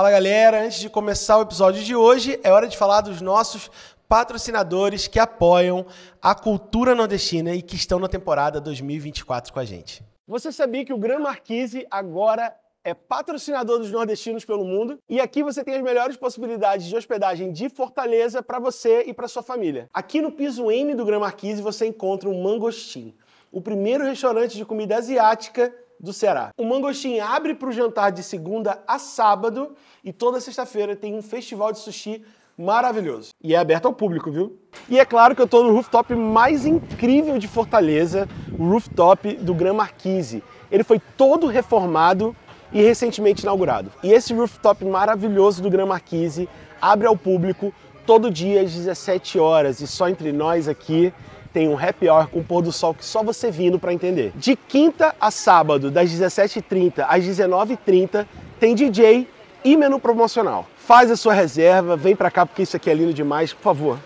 Fala galera, antes de começar o episódio de hoje, é hora de falar dos nossos patrocinadores que apoiam a cultura nordestina e que estão na temporada 2024 com a gente. Você sabia que o Gran Marquise agora é patrocinador dos nordestinos pelo mundo e aqui você tem as melhores possibilidades de hospedagem de Fortaleza para você e para sua família. Aqui no piso N do Gran Marquise você encontra o um Mangostim, o primeiro restaurante de comida asiática do Ceará. O Mangostim abre para o jantar de segunda a sábado e toda sexta-feira tem um festival de sushi maravilhoso. E é aberto ao público, viu? E é claro que eu estou no rooftop mais incrível de Fortaleza, o rooftop do Gran Marquise. Ele foi todo reformado e recentemente inaugurado. E esse rooftop maravilhoso do Gran Marquise abre ao público todo dia às 17 horas e só entre nós aqui tem um happy hour com pôr do sol que só você vindo para entender. De quinta a sábado, das 17h30 às 19h30, tem DJ e menu promocional. Faz a sua reserva, vem para cá porque isso aqui é lindo demais, por favor.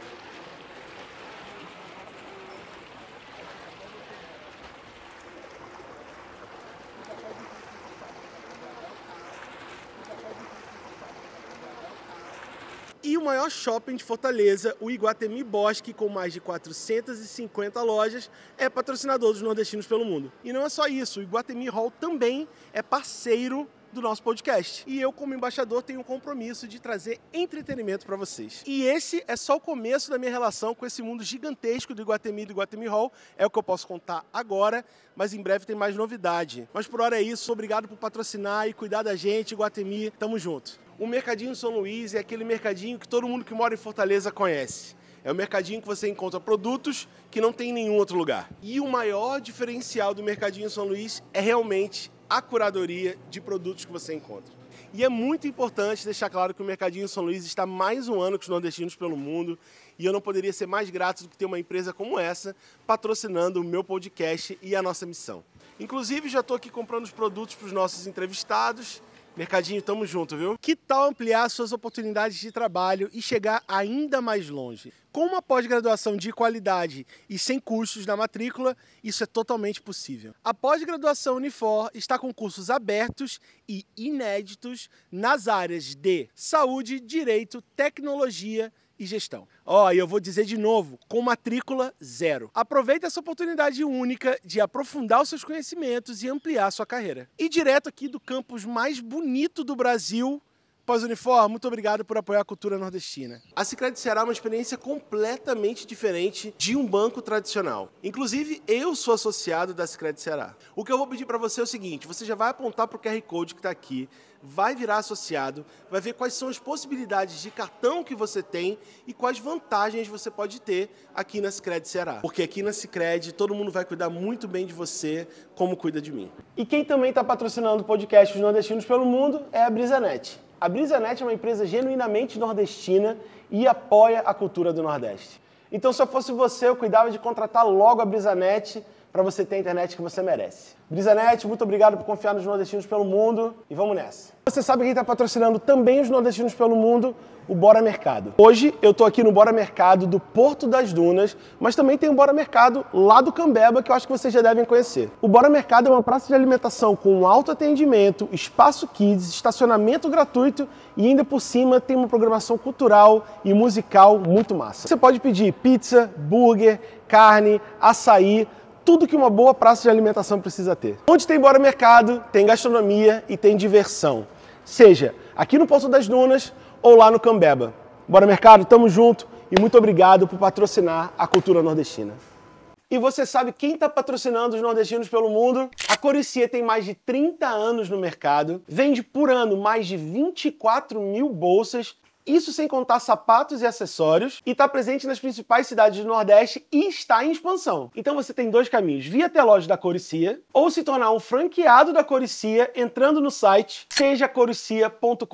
E o maior shopping de Fortaleza, o Iguatemi Bosque, com mais de 450 lojas, é patrocinador dos nordestinos pelo mundo. E não é só isso, o Iguatemi Hall também é parceiro do nosso podcast. E eu, como embaixador, tenho um compromisso de trazer entretenimento para vocês. E esse é só o começo da minha relação com esse mundo gigantesco do Iguatemi e do Iguatemi Hall. É o que eu posso contar agora, mas em breve tem mais novidade. Mas por hora é isso. Obrigado por patrocinar e cuidar da gente, Iguatemi. Tamo junto. O Mercadinho São Luís é aquele mercadinho que todo mundo que mora em Fortaleza conhece. É o mercadinho que você encontra produtos que não tem em nenhum outro lugar. E o maior diferencial do Mercadinho São Luís é realmente a curadoria de produtos que você encontra. E é muito importante deixar claro que o Mercadinho São Luís está mais um ano com os nordestinos pelo mundo e eu não poderia ser mais grato do que ter uma empresa como essa patrocinando o meu podcast e a nossa missão. Inclusive, já estou aqui comprando os produtos para os nossos entrevistados Mercadinho, tamo junto, viu? Que tal ampliar suas oportunidades de trabalho e chegar ainda mais longe? Com uma pós-graduação de qualidade e sem custos na matrícula, isso é totalmente possível. A pós-graduação Unifor está com cursos abertos e inéditos nas áreas de saúde, direito, tecnologia, e gestão. Ó, oh, e eu vou dizer de novo, com matrícula zero. Aproveite essa oportunidade única de aprofundar os seus conhecimentos e ampliar a sua carreira. E direto aqui do campus mais bonito do Brasil, Pós-Unifor, muito obrigado por apoiar a cultura nordestina. A Sicredi Ceará é uma experiência completamente diferente de um banco tradicional. Inclusive, eu sou associado da Sicredi Ceará. O que eu vou pedir para você é o seguinte, você já vai apontar para o QR Code que está aqui, vai virar associado, vai ver quais são as possibilidades de cartão que você tem e quais vantagens você pode ter aqui na Sicredi Ceará. Porque aqui na Sicredi todo mundo vai cuidar muito bem de você, como cuida de mim. E quem também está patrocinando o podcast Os Nordestinos pelo Mundo é a Brisanet. A BrisaNet é uma empresa genuinamente nordestina e apoia a cultura do Nordeste. Então, se eu fosse você, eu cuidava de contratar logo a BrisaNet para você ter a internet que você merece. Brisanet, muito obrigado por confiar nos nordestinos pelo mundo e vamos nessa. Você sabe quem está patrocinando também os nordestinos pelo mundo? O Bora Mercado. Hoje eu estou aqui no Bora Mercado do Porto das Dunas, mas também tem o Bora Mercado lá do Cambeba, que eu acho que vocês já devem conhecer. O Bora Mercado é uma praça de alimentação com alto atendimento, espaço kids, estacionamento gratuito e ainda por cima tem uma programação cultural e musical muito massa. Você pode pedir pizza, burger, carne, açaí, tudo que uma boa praça de alimentação precisa ter. Onde tem Bora Mercado, tem gastronomia e tem diversão. Seja aqui no Poço das Dunas ou lá no Cambeba. Bora Mercado, tamo junto e muito obrigado por patrocinar a cultura nordestina. E você sabe quem está patrocinando os nordestinos pelo mundo? A Coricia tem mais de 30 anos no mercado, vende por ano mais de 24 mil bolsas isso sem contar sapatos e acessórios, e está presente nas principais cidades do Nordeste e está em expansão. Então você tem dois caminhos: via até a loja da Coricia ou se tornar um franqueado da Coricia entrando no site sejacoricia.com.br.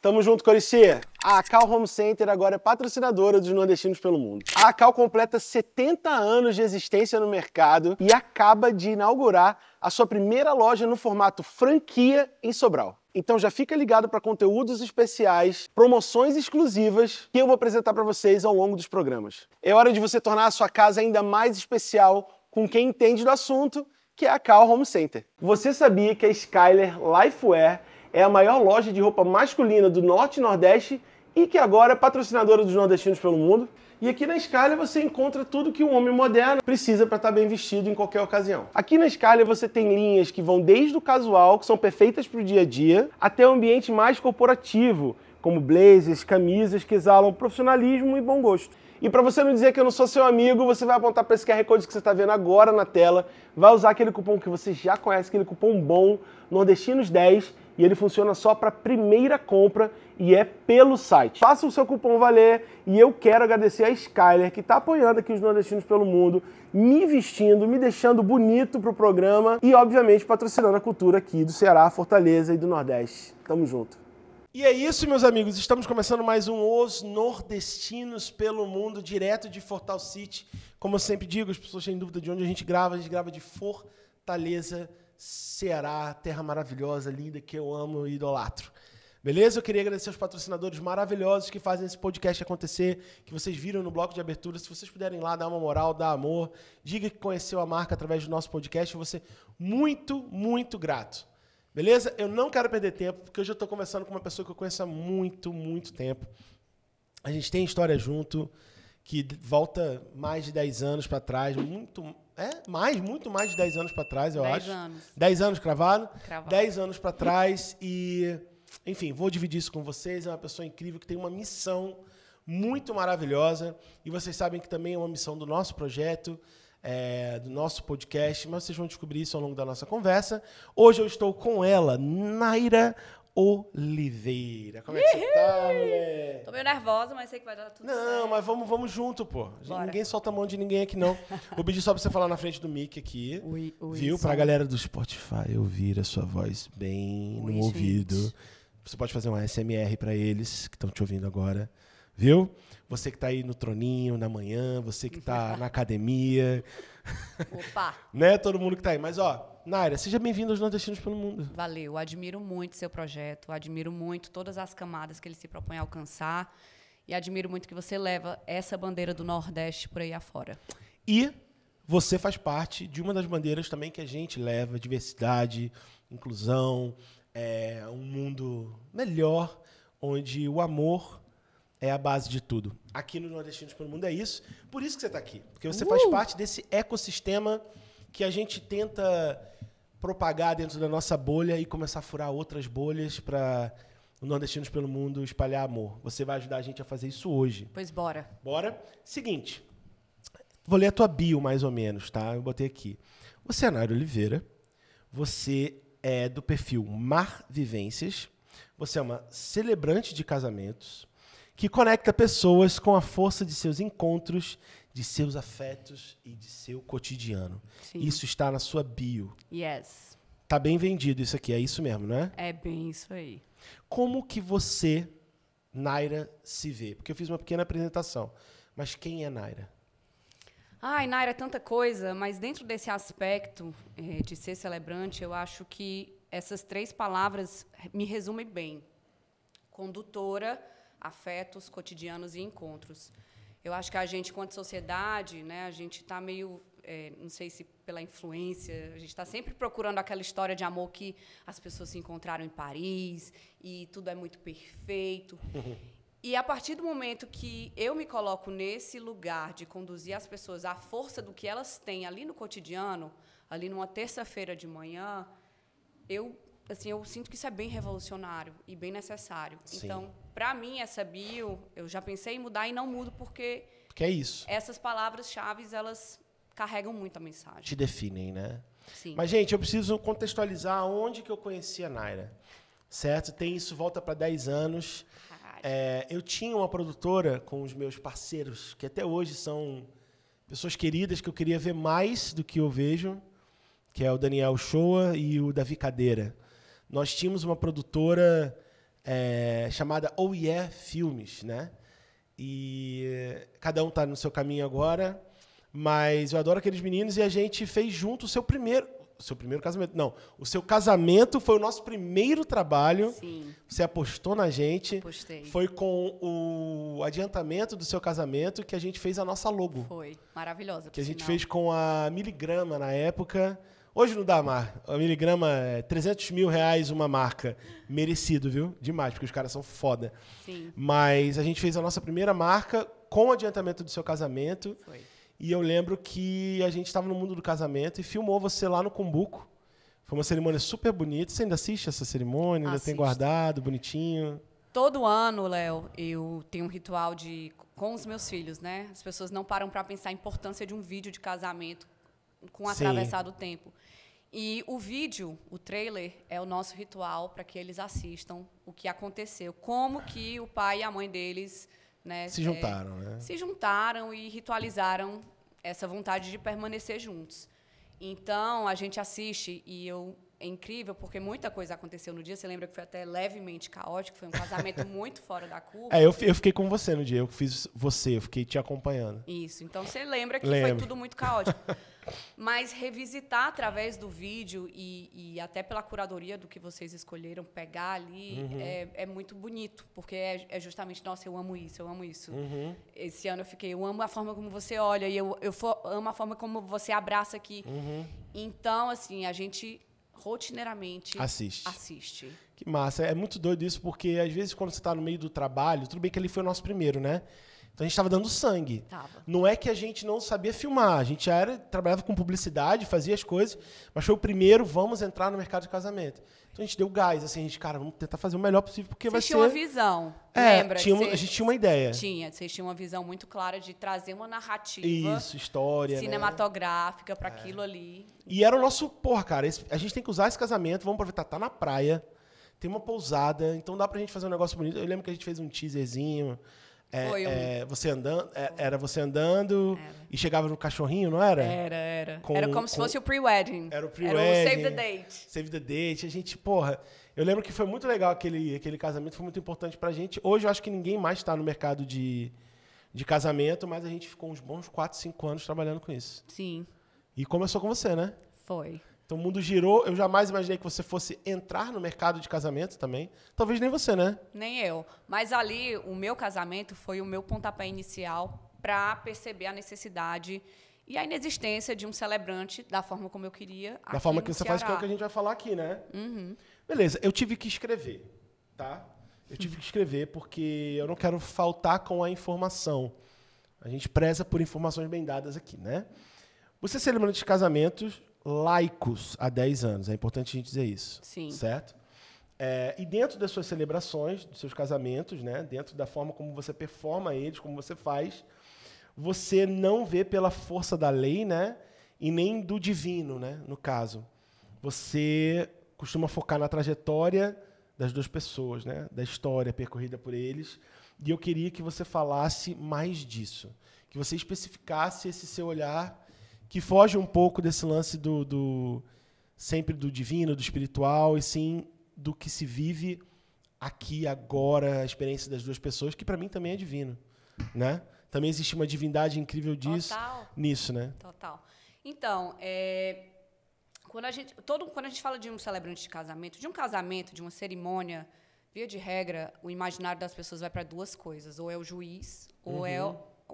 Tamo junto, Coricia! A Acal Home Center agora é patrocinadora dos nordestinos pelo mundo. A Acal completa 70 anos de existência no mercado e acaba de inaugurar a sua primeira loja no formato franquia em Sobral. Então já fica ligado para conteúdos especiais, promoções exclusivas que eu vou apresentar para vocês ao longo dos programas. É hora de você tornar a sua casa ainda mais especial com quem entende do assunto, que é a Cal Home Center. Você sabia que a Skyler Lifewear é a maior loja de roupa masculina do Norte e Nordeste e que agora é patrocinadora dos nordestinos pelo mundo? E aqui na Escalha você encontra tudo que um homem moderno precisa para estar tá bem vestido em qualquer ocasião. Aqui na Escalha você tem linhas que vão desde o casual, que são perfeitas para o dia a dia, até o ambiente mais corporativo, como blazers, camisas que exalam profissionalismo e bom gosto. E para você não dizer que eu não sou seu amigo, você vai apontar para esse QR Code que você está vendo agora na tela, vai usar aquele cupom que você já conhece, aquele cupom bom, Nordestinos10, e ele funciona só para primeira compra e é pelo site. Faça o seu cupom valer e eu quero agradecer a Skyler que está apoiando aqui os nordestinos pelo mundo, me vestindo, me deixando bonito pro programa e obviamente patrocinando a cultura aqui do Ceará, Fortaleza e do Nordeste. Tamo junto. E é isso, meus amigos. Estamos começando mais um Os Nordestinos pelo Mundo, direto de Fortal City. Como eu sempre digo, as pessoas têm dúvida de onde a gente grava. A gente grava de Fortaleza, Ceará, terra maravilhosa, linda, que eu amo e idolatro. Beleza? Eu queria agradecer aos patrocinadores maravilhosos que fazem esse podcast acontecer, que vocês viram no bloco de abertura. Se vocês puderem ir lá dar uma moral, dar amor, diga que conheceu a marca através do nosso podcast, eu vou ser muito, muito grato. Beleza? Eu não quero perder tempo, porque hoje eu estou conversando com uma pessoa que eu conheço há muito, muito tempo. A gente tem história junto, que volta mais de 10 anos para trás, muito, é, mais, muito mais de 10 anos para trás, eu dez acho. 10 anos. 10 anos cravado? Cravado. 10 anos para trás e enfim, vou dividir isso com vocês. É uma pessoa incrível que tem uma missão muito maravilhosa. E vocês sabem que também é uma missão do nosso projeto, é, do nosso podcast, mas vocês vão descobrir isso ao longo da nossa conversa. Hoje eu estou com ela, Naira Oliveira. Como é que você tá, mulher? Tô meio nervosa, mas sei que vai dar tudo não, certo. Não, mas vamos, vamos junto, pô. Bora. Ninguém solta a mão de ninguém aqui, não. Vou pedir só pra você falar na frente do mic aqui. Ui, ui, viu? Sim. Pra galera do Spotify ouvir a sua voz bem ui, no gente. ouvido. Você pode fazer uma SMR para eles que estão te ouvindo agora, viu? Você que está aí no troninho, na manhã, você que está na academia. Opa! né? Todo mundo que está aí. Mas, ó, Naira, seja bem-vindo aos Nordestinos pelo Mundo. Valeu. Admiro muito seu projeto, admiro muito todas as camadas que ele se propõe a alcançar e admiro muito que você leva essa bandeira do Nordeste por aí afora. E você faz parte de uma das bandeiras também que a gente leva, diversidade, inclusão, é, um mundo melhor, onde o amor é a base de tudo. Aqui no Nordestinos pelo Mundo é isso. Por isso que você está aqui. Porque você uh! faz parte desse ecossistema que a gente tenta propagar dentro da nossa bolha e começar a furar outras bolhas para o Nordestinos pelo Mundo espalhar amor. Você vai ajudar a gente a fazer isso hoje. Pois bora. Bora. Seguinte. Vou ler a tua bio, mais ou menos, tá? Eu botei aqui. Você é Nair Oliveira. Você é, do perfil Mar Vivências. Você é uma celebrante de casamentos que conecta pessoas com a força de seus encontros, de seus afetos e de seu cotidiano. Sim. Isso está na sua bio. Yes. Tá bem vendido isso aqui, é isso mesmo, não é? É bem isso aí. Como que você, Naira, se vê? Porque eu fiz uma pequena apresentação, mas quem é Naira? Ai, Naira, é tanta coisa, mas dentro desse aspecto é, de ser celebrante, eu acho que essas três palavras me resumem bem: condutora, afetos, cotidianos e encontros. Eu acho que a gente, quanto sociedade, né, a gente está meio é, não sei se pela influência, a gente está sempre procurando aquela história de amor que as pessoas se encontraram em Paris e tudo é muito perfeito. Uhum. E a partir do momento que eu me coloco nesse lugar de conduzir as pessoas à força do que elas têm ali no cotidiano, ali numa terça-feira de manhã, eu assim eu sinto que isso é bem revolucionário e bem necessário. Sim. Então, para mim essa bio, eu já pensei em mudar e não mudo porque porque é isso. Essas palavras-chave elas carregam muito a mensagem. Te definem, né? Sim. Mas gente, eu preciso contextualizar onde que eu conheci a Naira. Certo? Tem isso volta para 10 anos verdade. É, eu tinha uma produtora com os meus parceiros, que até hoje são pessoas queridas que eu queria ver mais do que eu vejo, que é o Daniel Shoa e o Davi Cadeira. Nós tínhamos uma produtora é, chamada Oh Yeah Filmes, né? E eh, cada um está no seu caminho agora, mas eu adoro aqueles meninos e a gente fez junto o seu primeiro, o seu primeiro casamento. Não, o seu casamento foi o nosso primeiro trabalho. Sim. Você apostou na gente. Apostei. Foi com o adiantamento do seu casamento que a gente fez a nossa logo. Foi, maravilhosa. Que a gente final. fez com a Miligrama na época. Hoje não dá mais. A Miligrama é 300 mil reais uma marca. Merecido, viu? Demais, porque os caras são foda. Sim. Mas a gente fez a nossa primeira marca com o adiantamento do seu casamento. Foi. E eu lembro que a gente estava no mundo do casamento e filmou você lá no Cumbuco. Foi uma cerimônia super bonita. Você ainda assiste essa cerimônia? Ainda tem guardado, bonitinho? Todo ano, Léo, eu tenho um ritual de com os meus filhos, né? As pessoas não param para pensar a importância de um vídeo de casamento com o atravessar do tempo. E o vídeo, o trailer, é o nosso ritual para que eles assistam o que aconteceu, como que o pai e a mãe deles né? Se é, juntaram, né? Se juntaram e ritualizaram essa vontade de permanecer juntos. Então, a gente assiste e eu é incrível, porque muita coisa aconteceu no dia. Você lembra que foi até levemente caótico, foi um casamento muito fora da curva. É, eu, eu fiquei com você no dia, eu fiz você, eu fiquei te acompanhando. Isso, então você lembra que lembra. foi tudo muito caótico. Mas revisitar através do vídeo e, e, até pela curadoria do que vocês escolheram pegar ali uhum. é, é, muito bonito, porque é, é, justamente, nossa, eu amo isso, eu amo isso. Uhum. Esse ano eu fiquei, eu amo a forma como você olha, e eu, eu for, amo a forma como você abraça aqui. Uhum. Então, assim, a gente rotineiramente assiste. assiste. Que massa. É muito doido isso, porque às vezes quando você está no meio do trabalho, tudo bem que ele foi o nosso primeiro, né? Então a gente estava dando sangue. Tava. Não é que a gente não sabia filmar, a gente já era, trabalhava com publicidade, fazia as coisas, mas foi o primeiro, vamos entrar no mercado de casamento. Então a gente deu gás, assim, a gente, cara, vamos tentar fazer o melhor possível, porque Vocês vai ser... Vocês tinham uma visão, é, lembra? Tinha uma, a gente tinha uma ideia. Tinha, vocês tinham uma visão muito clara de trazer uma narrativa... Isso, história, né? Cinematográfica né? para é. aquilo é. ali. E era o nosso, porra, cara, esse, a gente tem que usar esse casamento, vamos aproveitar, tá na praia, tem uma pousada, então dá pra gente fazer um negócio bonito. Eu lembro que a gente fez um teaserzinho... É, Foi um... é, você andando, é, era você andando era. e chegava no cachorrinho, não era? Era, era. Com, era como com... se fosse o pre-wedding. Era o pre-wedding. Era o save the date. Save the date. A gente, porra, eu lembro que foi muito legal aquele, aquele casamento, foi muito importante pra gente. Hoje eu acho que ninguém mais está no mercado de, de casamento, mas a gente ficou uns bons 4, 5 anos trabalhando com isso. Sim. E começou com você, né? Foi. Então o mundo girou. Eu jamais imaginei que você fosse entrar no mercado de casamentos também. Talvez nem você, né? Nem eu. Mas ali, o meu casamento foi o meu pontapé inicial para perceber a necessidade e a inexistência de um celebrante da forma como eu queria. Da forma que você Ceará. faz, que é o que a gente vai falar aqui, né? Uhum. Beleza, eu tive que escrever, tá? Eu tive que escrever porque eu não quero faltar com a informação. A gente preza por informações bem dadas aqui, né? Você é celebrante de casamentos, laicos há 10 anos. É importante a gente dizer isso. Sim. Certo? É, e dentro das suas celebrações, dos seus casamentos, né, dentro da forma como você performa eles, como você faz, você não vê pela força da lei, né, e nem do divino, né, no caso. Você costuma focar na trajetória das duas pessoas, né, da história percorrida por eles. E eu queria que você falasse mais disso, que você especificasse esse seu olhar que foge um pouco desse lance do, do sempre do divino, do espiritual, e sim do que se vive aqui agora, a experiência das duas pessoas, que para mim também é divino, né? Também existe uma divindade incrível disso, Total. nisso, né? Total. Então, é, quando a gente todo quando a gente fala de um celebrante de casamento, de um casamento, de uma cerimônia, via de regra, o imaginário das pessoas vai para duas coisas: ou é o juiz, ou uhum. é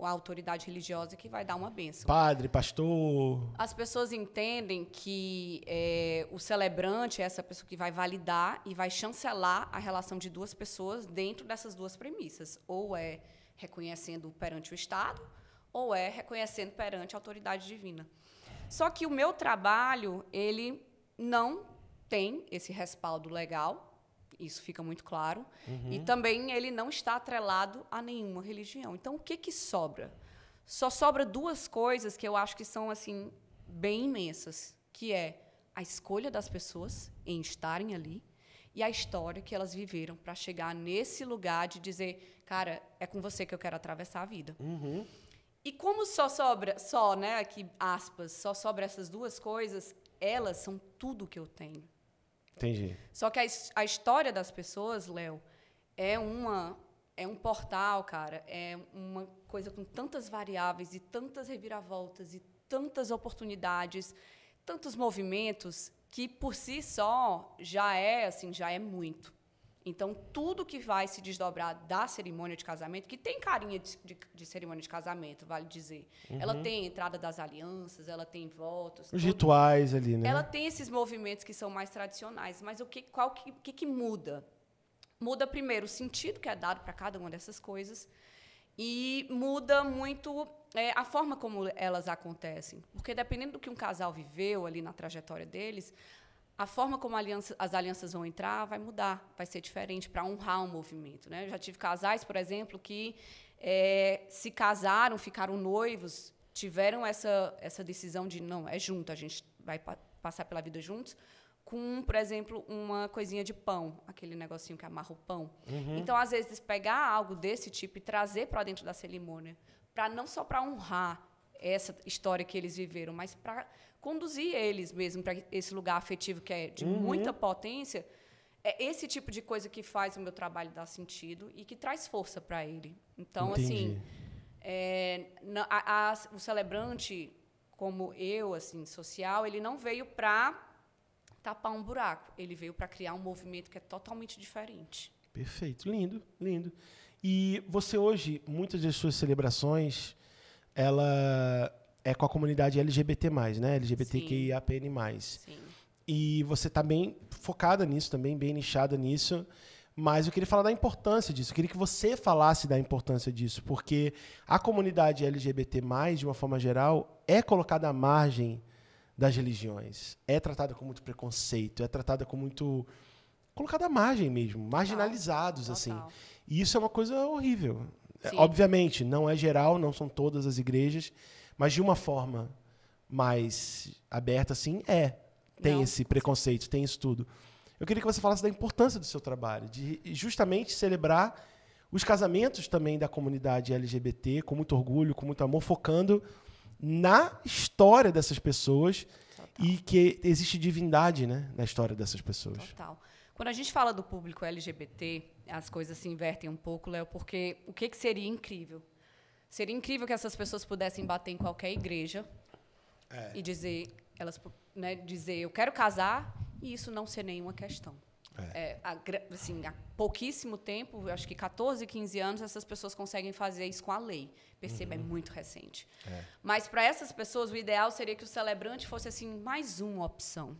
a autoridade religiosa que vai dar uma benção. Padre, pastor. As pessoas entendem que é, o celebrante é essa pessoa que vai validar e vai chancelar a relação de duas pessoas dentro dessas duas premissas. Ou é reconhecendo perante o Estado, ou é reconhecendo perante a autoridade divina. Só que o meu trabalho, ele não tem esse respaldo legal, isso fica muito claro. Uhum. E também ele não está atrelado a nenhuma religião. Então, o que, que sobra? Só sobra duas coisas que eu acho que são assim bem imensas, que é a escolha das pessoas em estarem ali e a história que elas viveram para chegar nesse lugar de dizer, cara, é com você que eu quero atravessar a vida. Uhum. E como só sobra, só, né, aqui aspas, só sobra essas duas coisas, elas são tudo que eu tenho. Entendi. Só que a, a história das pessoas, Léo, é uma é um portal, cara, é uma coisa com tantas variáveis e tantas reviravoltas e tantas oportunidades, tantos movimentos que por si só já é assim, já é muito. Então, tudo que vai se desdobrar da cerimônia de casamento, que tem carinha de, de, de cerimônia de casamento, vale dizer. Uhum. Ela tem entrada das alianças, ela tem votos. Os rituais ali, né? Ela tem esses movimentos que são mais tradicionais, mas o que, qual, que, que, que muda? Muda, primeiro, o sentido que é dado para cada uma dessas coisas e muda muito é, a forma como elas acontecem. Porque, dependendo do que um casal viveu ali na trajetória deles, a forma como aliança, as alianças vão entrar vai mudar, vai ser diferente para honrar o um movimento. Né? Eu já tive casais, por exemplo, que é, se casaram, ficaram noivos, tiveram essa, essa decisão de não, é junto, a gente vai pa passar pela vida juntos, com, por exemplo, uma coisinha de pão, aquele negocinho que amarra o pão. Uhum. Então, às vezes, pegar algo desse tipo e trazer para dentro da cerimônia, para não só para honrar essa história que eles viveram, mas para conduzir eles mesmo para esse lugar afetivo que é de uhum. muita potência, é esse tipo de coisa que faz o meu trabalho dar sentido e que traz força para ele. Então, assim, Entendi. assim, é, a, a, o celebrante, como eu, assim, social, ele não veio para tapar um buraco, ele veio para criar um movimento que é totalmente diferente. Perfeito, lindo, lindo. E você hoje, muitas das suas celebrações, ela é com a comunidade LGBT, né? LGBTQIAPN. Sim. E você está bem focada nisso também, bem nichada nisso. Mas eu queria falar da importância disso. Eu queria que você falasse da importância disso, porque a comunidade LGBT, de uma forma geral, é colocada à margem das religiões. É tratada com muito preconceito, é tratada com muito. colocada à margem mesmo, marginalizados, Total. assim. E isso é uma coisa horrível. É, Sim. Obviamente, não é geral, não são todas as igrejas. Mas de uma forma mais aberta, assim, é. Tem Não. esse preconceito, tem isso tudo. Eu queria que você falasse da importância do seu trabalho, de justamente celebrar os casamentos também da comunidade LGBT, com muito orgulho, com muito amor, focando na história dessas pessoas Total. e que existe divindade né, na história dessas pessoas. Total. Quando a gente fala do público LGBT, as coisas se invertem um pouco, Léo, porque o que, que seria incrível Seria incrível que essas pessoas pudessem bater em qualquer igreja é. e dizer, elas, né, dizer, eu quero casar e isso não ser nenhuma questão. É. É, há, assim, há pouquíssimo tempo, acho que 14, 15 anos, essas pessoas conseguem fazer isso com a lei. Perceba, é uhum. é muito recente. É. Mas para essas pessoas, o ideal seria que o celebrante fosse assim mais uma opção.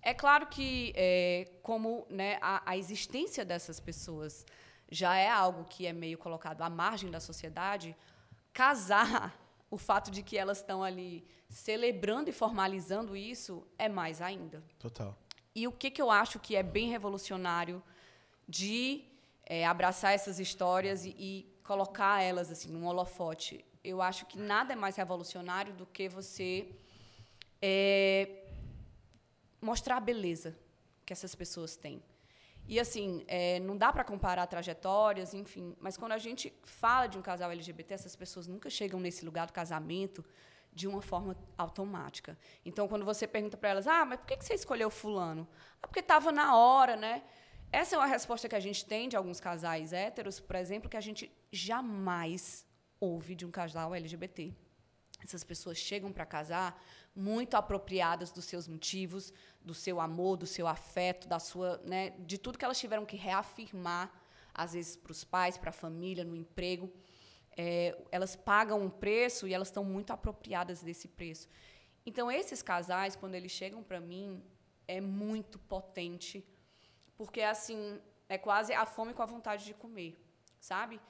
É claro que, é, como né, a, a existência dessas pessoas já é algo que é meio colocado à margem da sociedade, casar o fato de que elas estão ali celebrando e formalizando isso é mais ainda. Total. E o que, que eu acho que é bem revolucionário de é, abraçar essas histórias e, e colocar elas assim num holofote? Eu acho que nada é mais revolucionário do que você é, mostrar a beleza que essas pessoas têm. E assim, é, não dá para comparar trajetórias, enfim. Mas quando a gente fala de um casal LGBT, essas pessoas nunca chegam nesse lugar do casamento de uma forma automática. Então, quando você pergunta para elas, ah, mas por que você escolheu fulano? Ah, porque estava na hora, né? Essa é uma resposta que a gente tem de alguns casais héteros, por exemplo, que a gente jamais ouve de um casal LGBT. Essas pessoas chegam para casar muito apropriadas dos seus motivos, do seu amor, do seu afeto, da sua, né, de tudo que elas tiveram que reafirmar, às vezes para os pais, para a família, no emprego. É, elas pagam um preço e elas estão muito apropriadas desse preço. Então, esses casais, quando eles chegam para mim, é muito potente, porque assim é quase a fome com a vontade de comer, sabe?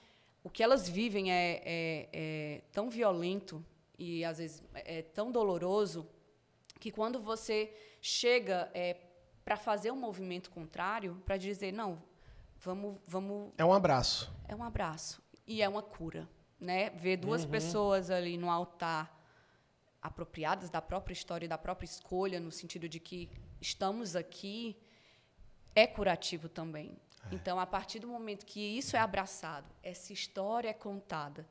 O que elas vivem é, é, é tão violento e às vezes é tão doloroso que quando você chega é, para fazer um movimento contrário, para dizer não, vamos, vamos. É um abraço. É um abraço e é uma cura, né? Ver duas uhum. pessoas ali no altar apropriadas da própria história, da própria escolha, no sentido de que estamos aqui, é curativo também. É. Então, a partir do momento que isso é abraçado, essa história é contada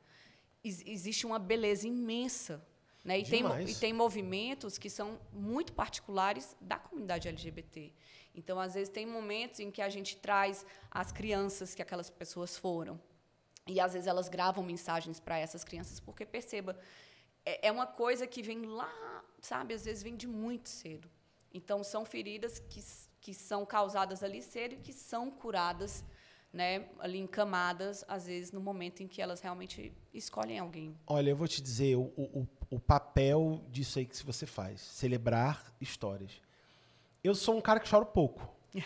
existe uma beleza imensa. Né? E, tem, e, tem, movimentos que são muito particulares da comunidade LGBT. Então, às vezes, tem momentos em que a gente traz as crianças que aquelas pessoas foram. E, às vezes, elas gravam mensagens para essas crianças, porque, perceba, é, é uma coisa que vem lá, sabe? Às vezes, vem de muito cedo. Então, são feridas que, que são causadas ali cedo e que são curadas né, ali em camadas, às vezes no momento em que elas realmente escolhem alguém. Olha, eu vou te dizer o, o, o papel disso aí que você faz, celebrar histórias. Eu sou um cara que choro pouco.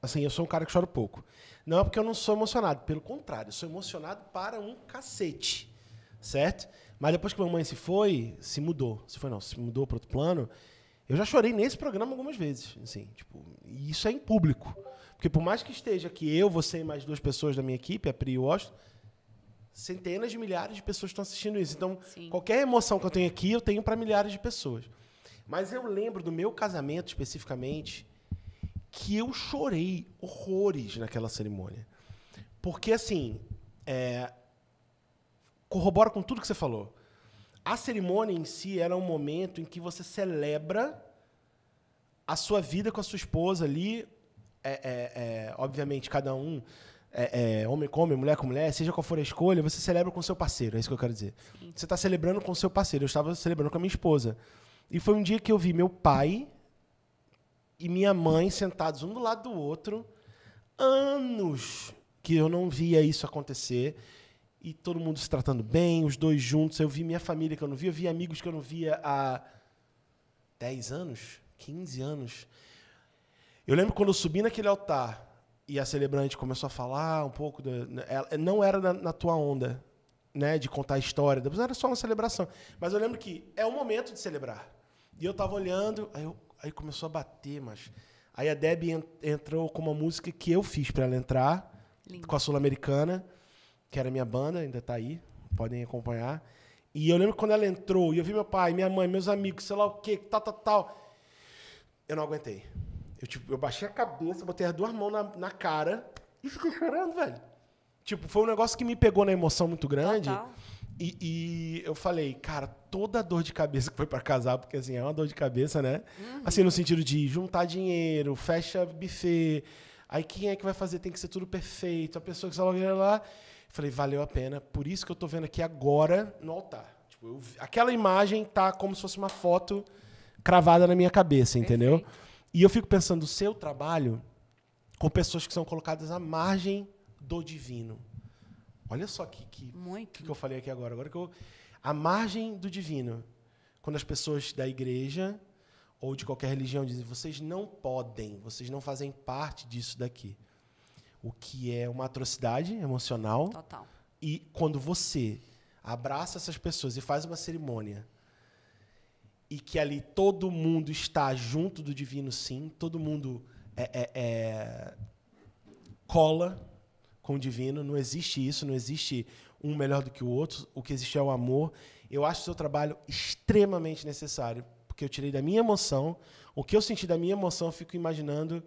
Assim, eu sou um cara que choro pouco. Não é porque eu não sou emocionado, pelo contrário, eu sou emocionado para um cacete, certo? Mas depois que minha mãe se foi, se mudou. Se foi não, se mudou para outro plano. Eu já chorei nesse programa algumas vezes, assim, tipo, e isso é em público. Porque por mais que esteja aqui eu, você e mais duas pessoas da minha equipe, a Pri e o Austin, centenas de milhares de pessoas estão assistindo isso. Então, Sim. qualquer emoção que eu tenho aqui, eu tenho para milhares de pessoas. Mas eu lembro do meu casamento especificamente que eu chorei horrores naquela cerimônia. Porque, assim, é, corrobora com tudo que você falou. A cerimônia em si era um momento em que você celebra a sua vida com a sua esposa ali. É, é, é, obviamente, cada um, é, é, homem com homem, mulher com mulher, seja qual for a escolha, você celebra com seu parceiro, é isso que eu quero dizer. Sim. Você está celebrando com seu parceiro, eu estava celebrando com a minha esposa. E foi um dia que eu vi meu pai e minha mãe sentados um do lado do outro, anos que eu não via isso acontecer e todo mundo se tratando bem, os dois juntos. Eu vi minha família que eu não via, eu vi amigos que eu não via há 10 anos, 15 anos. Eu lembro quando eu subi naquele altar e a celebrante começou a falar um pouco. Né, ela, não era na, na, tua onda, né? De contar a história. Depois era só uma celebração. Mas eu lembro que é o momento de celebrar. E eu tava olhando, aí, eu, aí começou a bater, mas. Aí a Deb entrou com uma música que eu fiz para ela entrar, Lindo. com a Sul-Americana que era minha banda, ainda está aí, podem acompanhar. E eu lembro quando ela entrou, e eu vi meu pai, minha mãe, meus amigos, sei lá o quê, tal, tal, tal. Eu não aguentei. Eu, tipo, eu baixei a cabeça, botei as duas mãos na, na cara e fiquei chorando, velho. Tipo, foi um negócio que me pegou na emoção muito grande. E, e, eu falei, cara, toda a dor de cabeça que foi para casar, porque assim, é uma dor de cabeça, né? Uhum. Assim, no sentido de juntar dinheiro, fecha buffet, aí quem é que vai fazer? Tem que ser tudo perfeito, a pessoa que está lá, lá. Falei, valeu a pena. Por isso que eu estou vendo aqui agora no altar. Tipo, eu, aquela imagem tá como se fosse uma foto cravada na minha cabeça, entendeu? Perfeito. E eu fico pensando o seu trabalho com pessoas que são colocadas à margem do divino. Olha só que que, que, que eu falei aqui agora. Agora que eu a margem do divino. Quando as pessoas da igreja ou de qualquer religião dizem: "Vocês não podem, vocês não fazem parte disso daqui". O que é uma atrocidade emocional. Total. E quando você abraça essas pessoas e faz uma cerimônia e que ali todo mundo está junto do divino sim, todo mundo é, é, é, cola com o divino, não existe isso, não existe um melhor do que o outro, o que existe é o amor. Eu acho o seu trabalho extremamente necessário, porque eu tirei da minha emoção, o que eu senti da minha emoção, eu fico imaginando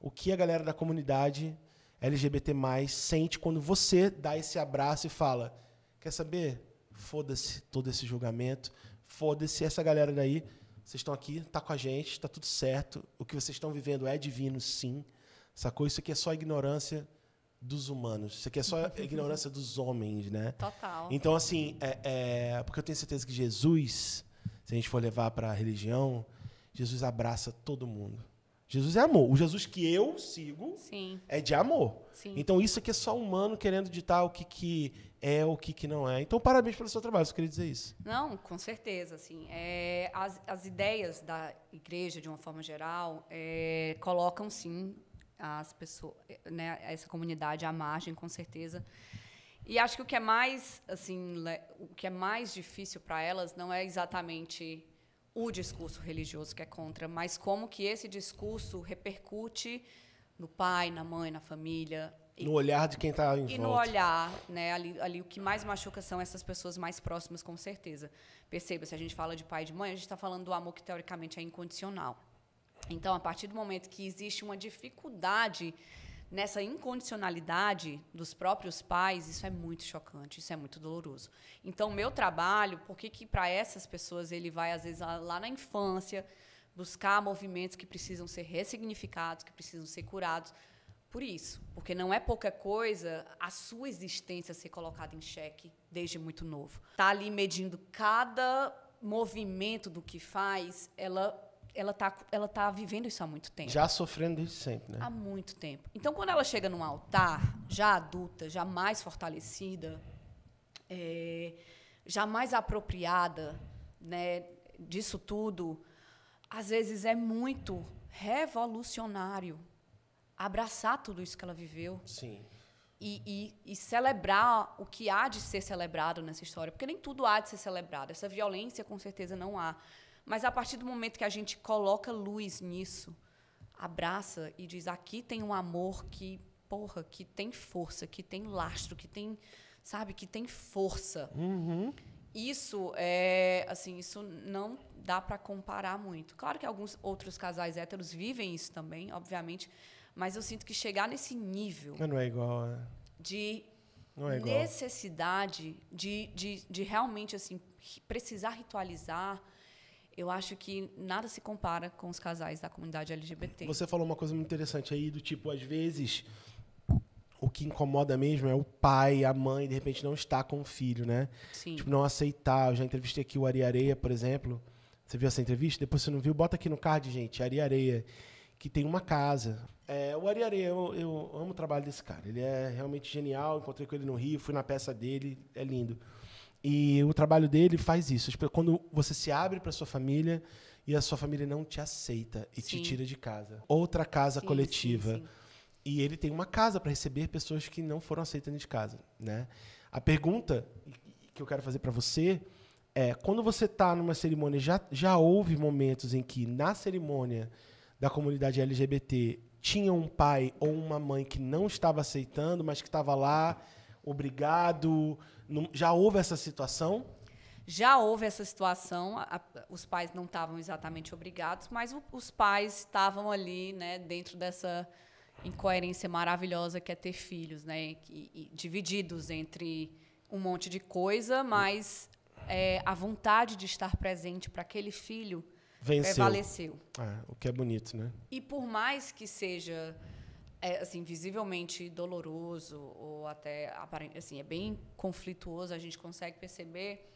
o que a galera da comunidade LGBT sente quando você dá esse abraço e fala: quer saber? Foda-se todo esse julgamento, foda-se essa galera daí. Vocês estão aqui, tá com a gente, tá tudo certo. O que vocês estão vivendo é divino, sim. Sacou? Isso aqui é só ignorância dos humanos. Isso aqui é só ignorância dos homens, né? Total. Então, assim, é, é, porque eu tenho certeza que Jesus, se a gente for levar para a religião, Jesus abraça todo mundo. Jesus é amor. O Jesus que eu sigo Sim. é de amor. Sim. Então isso aqui é só humano querendo ditar o que, que é o que, que não é. Então parabéns pelo seu trabalho, você queria dizer isso. Não, com certeza. Assim, é, as, as ideias da igreja, de uma forma geral, é, colocam sim as pessoas, né, essa comunidade à margem, com certeza. E acho que o que é mais, assim, o que é mais difícil para elas não é exatamente o discurso religioso que é contra, mas como que esse discurso repercute no pai, na mãe, na família. E, no olhar de quem está em e volta. E no olhar, né, ali, ali o que mais machuca são essas pessoas mais próximas, com certeza. Perceba, se a gente fala de pai e de mãe, a gente está falando do amor que, teoricamente, é incondicional. Então, a partir do momento que existe uma dificuldade nessa incondicionalidade dos próprios pais, isso é muito chocante, isso é muito doloroso. Então, meu trabalho, por que, que para essas pessoas ele vai, às vezes, lá na infância, buscar movimentos que precisam ser ressignificados, que precisam ser curados? Por isso, porque não é pouca coisa a sua existência ser colocada em xeque desde muito novo. Tá ali medindo cada movimento do que faz, ela ela tá, ela tá vivendo isso há muito tempo. Já sofrendo desde sempre, né? Há muito tempo. Então, quando ela chega num altar, já adulta, já mais fortalecida, é, já mais apropriada né, disso tudo, às vezes é muito revolucionário abraçar tudo isso que ela viveu. Sim. E, e, e, celebrar o que há de ser celebrado nessa história, porque nem tudo há de ser celebrado. Essa violência, com certeza, não há. Mas a partir do momento que a gente coloca luz nisso, abraça e diz: aqui tem um amor que, porra, que tem força, que tem lastro, que tem, sabe, que tem força. Uhum. Isso é, assim, isso não dá para comparar muito. Claro que alguns outros casais héteros vivem isso também, obviamente, mas eu sinto que chegar nesse nível. Não é igual, né? De é necessidade de, de, de realmente assim precisar ritualizar, eu acho que nada se compara com os casais da comunidade LGBT. Você falou uma coisa muito interessante aí, do tipo, às vezes, o que incomoda mesmo é o pai, a mãe, de repente, não estar com o filho, né? Sim. Tipo, não aceitar. Eu já entrevistei aqui o Ari Areia, por exemplo. Você viu essa entrevista? Depois, se não viu, bota aqui no card, gente, Ari Areia, que tem uma casa. É, o Ari Areia, eu, eu amo o trabalho desse cara. Ele é realmente genial. Encontrei com ele no Rio, fui na peça dele, é lindo. E o trabalho dele faz isso. Tipo, quando você se abre para sua família e a sua família não te aceita e sim. te tira de casa. Outra casa sim, coletiva. Sim, e ele tem uma casa para receber pessoas que não foram aceitas de casa, né? A pergunta que eu quero fazer para você é, quando você está numa cerimônia, já, já houve momentos em que na cerimônia da comunidade LGBT tinha um pai ou uma mãe que não estava aceitando, mas que estava lá, obrigado, já houve essa situação? Já houve essa situação, a, os pais não estavam exatamente obrigados, mas o, os pais estavam ali, né, dentro dessa incoerência maravilhosa que é ter filhos, né, e, e, divididos entre um monte de coisa, mas é, a vontade de estar presente para aquele filho Venceu. prevaleceu. É, o que é bonito, né? E por mais que seja é assim visivelmente doloroso ou até assim é bem conflituoso a gente consegue perceber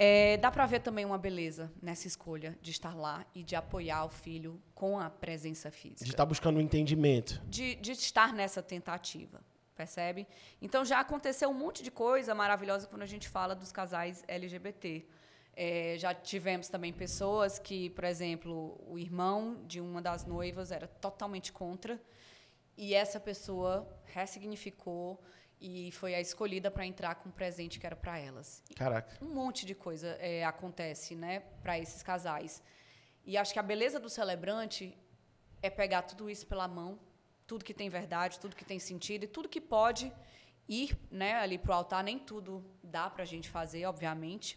é, dá para ver também uma beleza nessa escolha de estar lá e de apoiar o filho com a presença física de estar tá buscando um entendimento de, de estar nessa tentativa percebe então já aconteceu um monte de coisa maravilhosa quando a gente fala dos casais LGBT é, já tivemos também pessoas que, por exemplo, o irmão de uma das noivas era totalmente contra. E essa pessoa ressignificou e foi a escolhida para entrar com um presente que era para elas. Caraca. Um monte de coisa é, acontece, né, para esses casais. E acho que a beleza do celebrante é pegar tudo isso pela mão, tudo que tem verdade, tudo que tem sentido e tudo que pode ir, né, ali pro altar, nem tudo dá para a gente fazer, obviamente,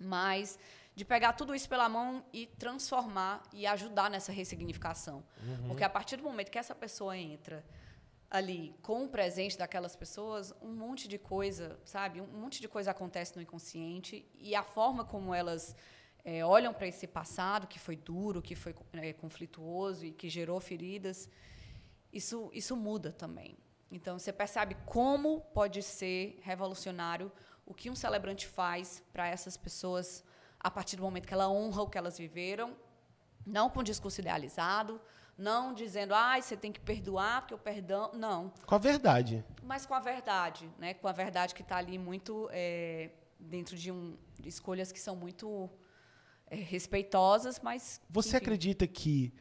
mas de pegar tudo isso pela mão e transformar e ajudar nessa ressignificação. Uhum. Porque a partir do momento que essa pessoa entra ali com o presente daquelas pessoas, um monte de coisa, sabe? Um monte de coisa acontece no inconsciente e a forma como elas é, olham para esse passado que foi duro, que foi é, conflituoso e que gerou feridas, isso, isso muda também. Então, você percebe como pode ser revolucionário o que um celebrante faz para essas pessoas a partir do momento que ela honra o que elas viveram, não com discurso idealizado, não dizendo, ai, ah, você tem que perdoar, porque o perdão. Não. Com a verdade. Mas com a verdade, né? Com a verdade que está ali muito é, dentro de, um, de escolhas que são muito é, respeitosas, mas. Você enfim. acredita que.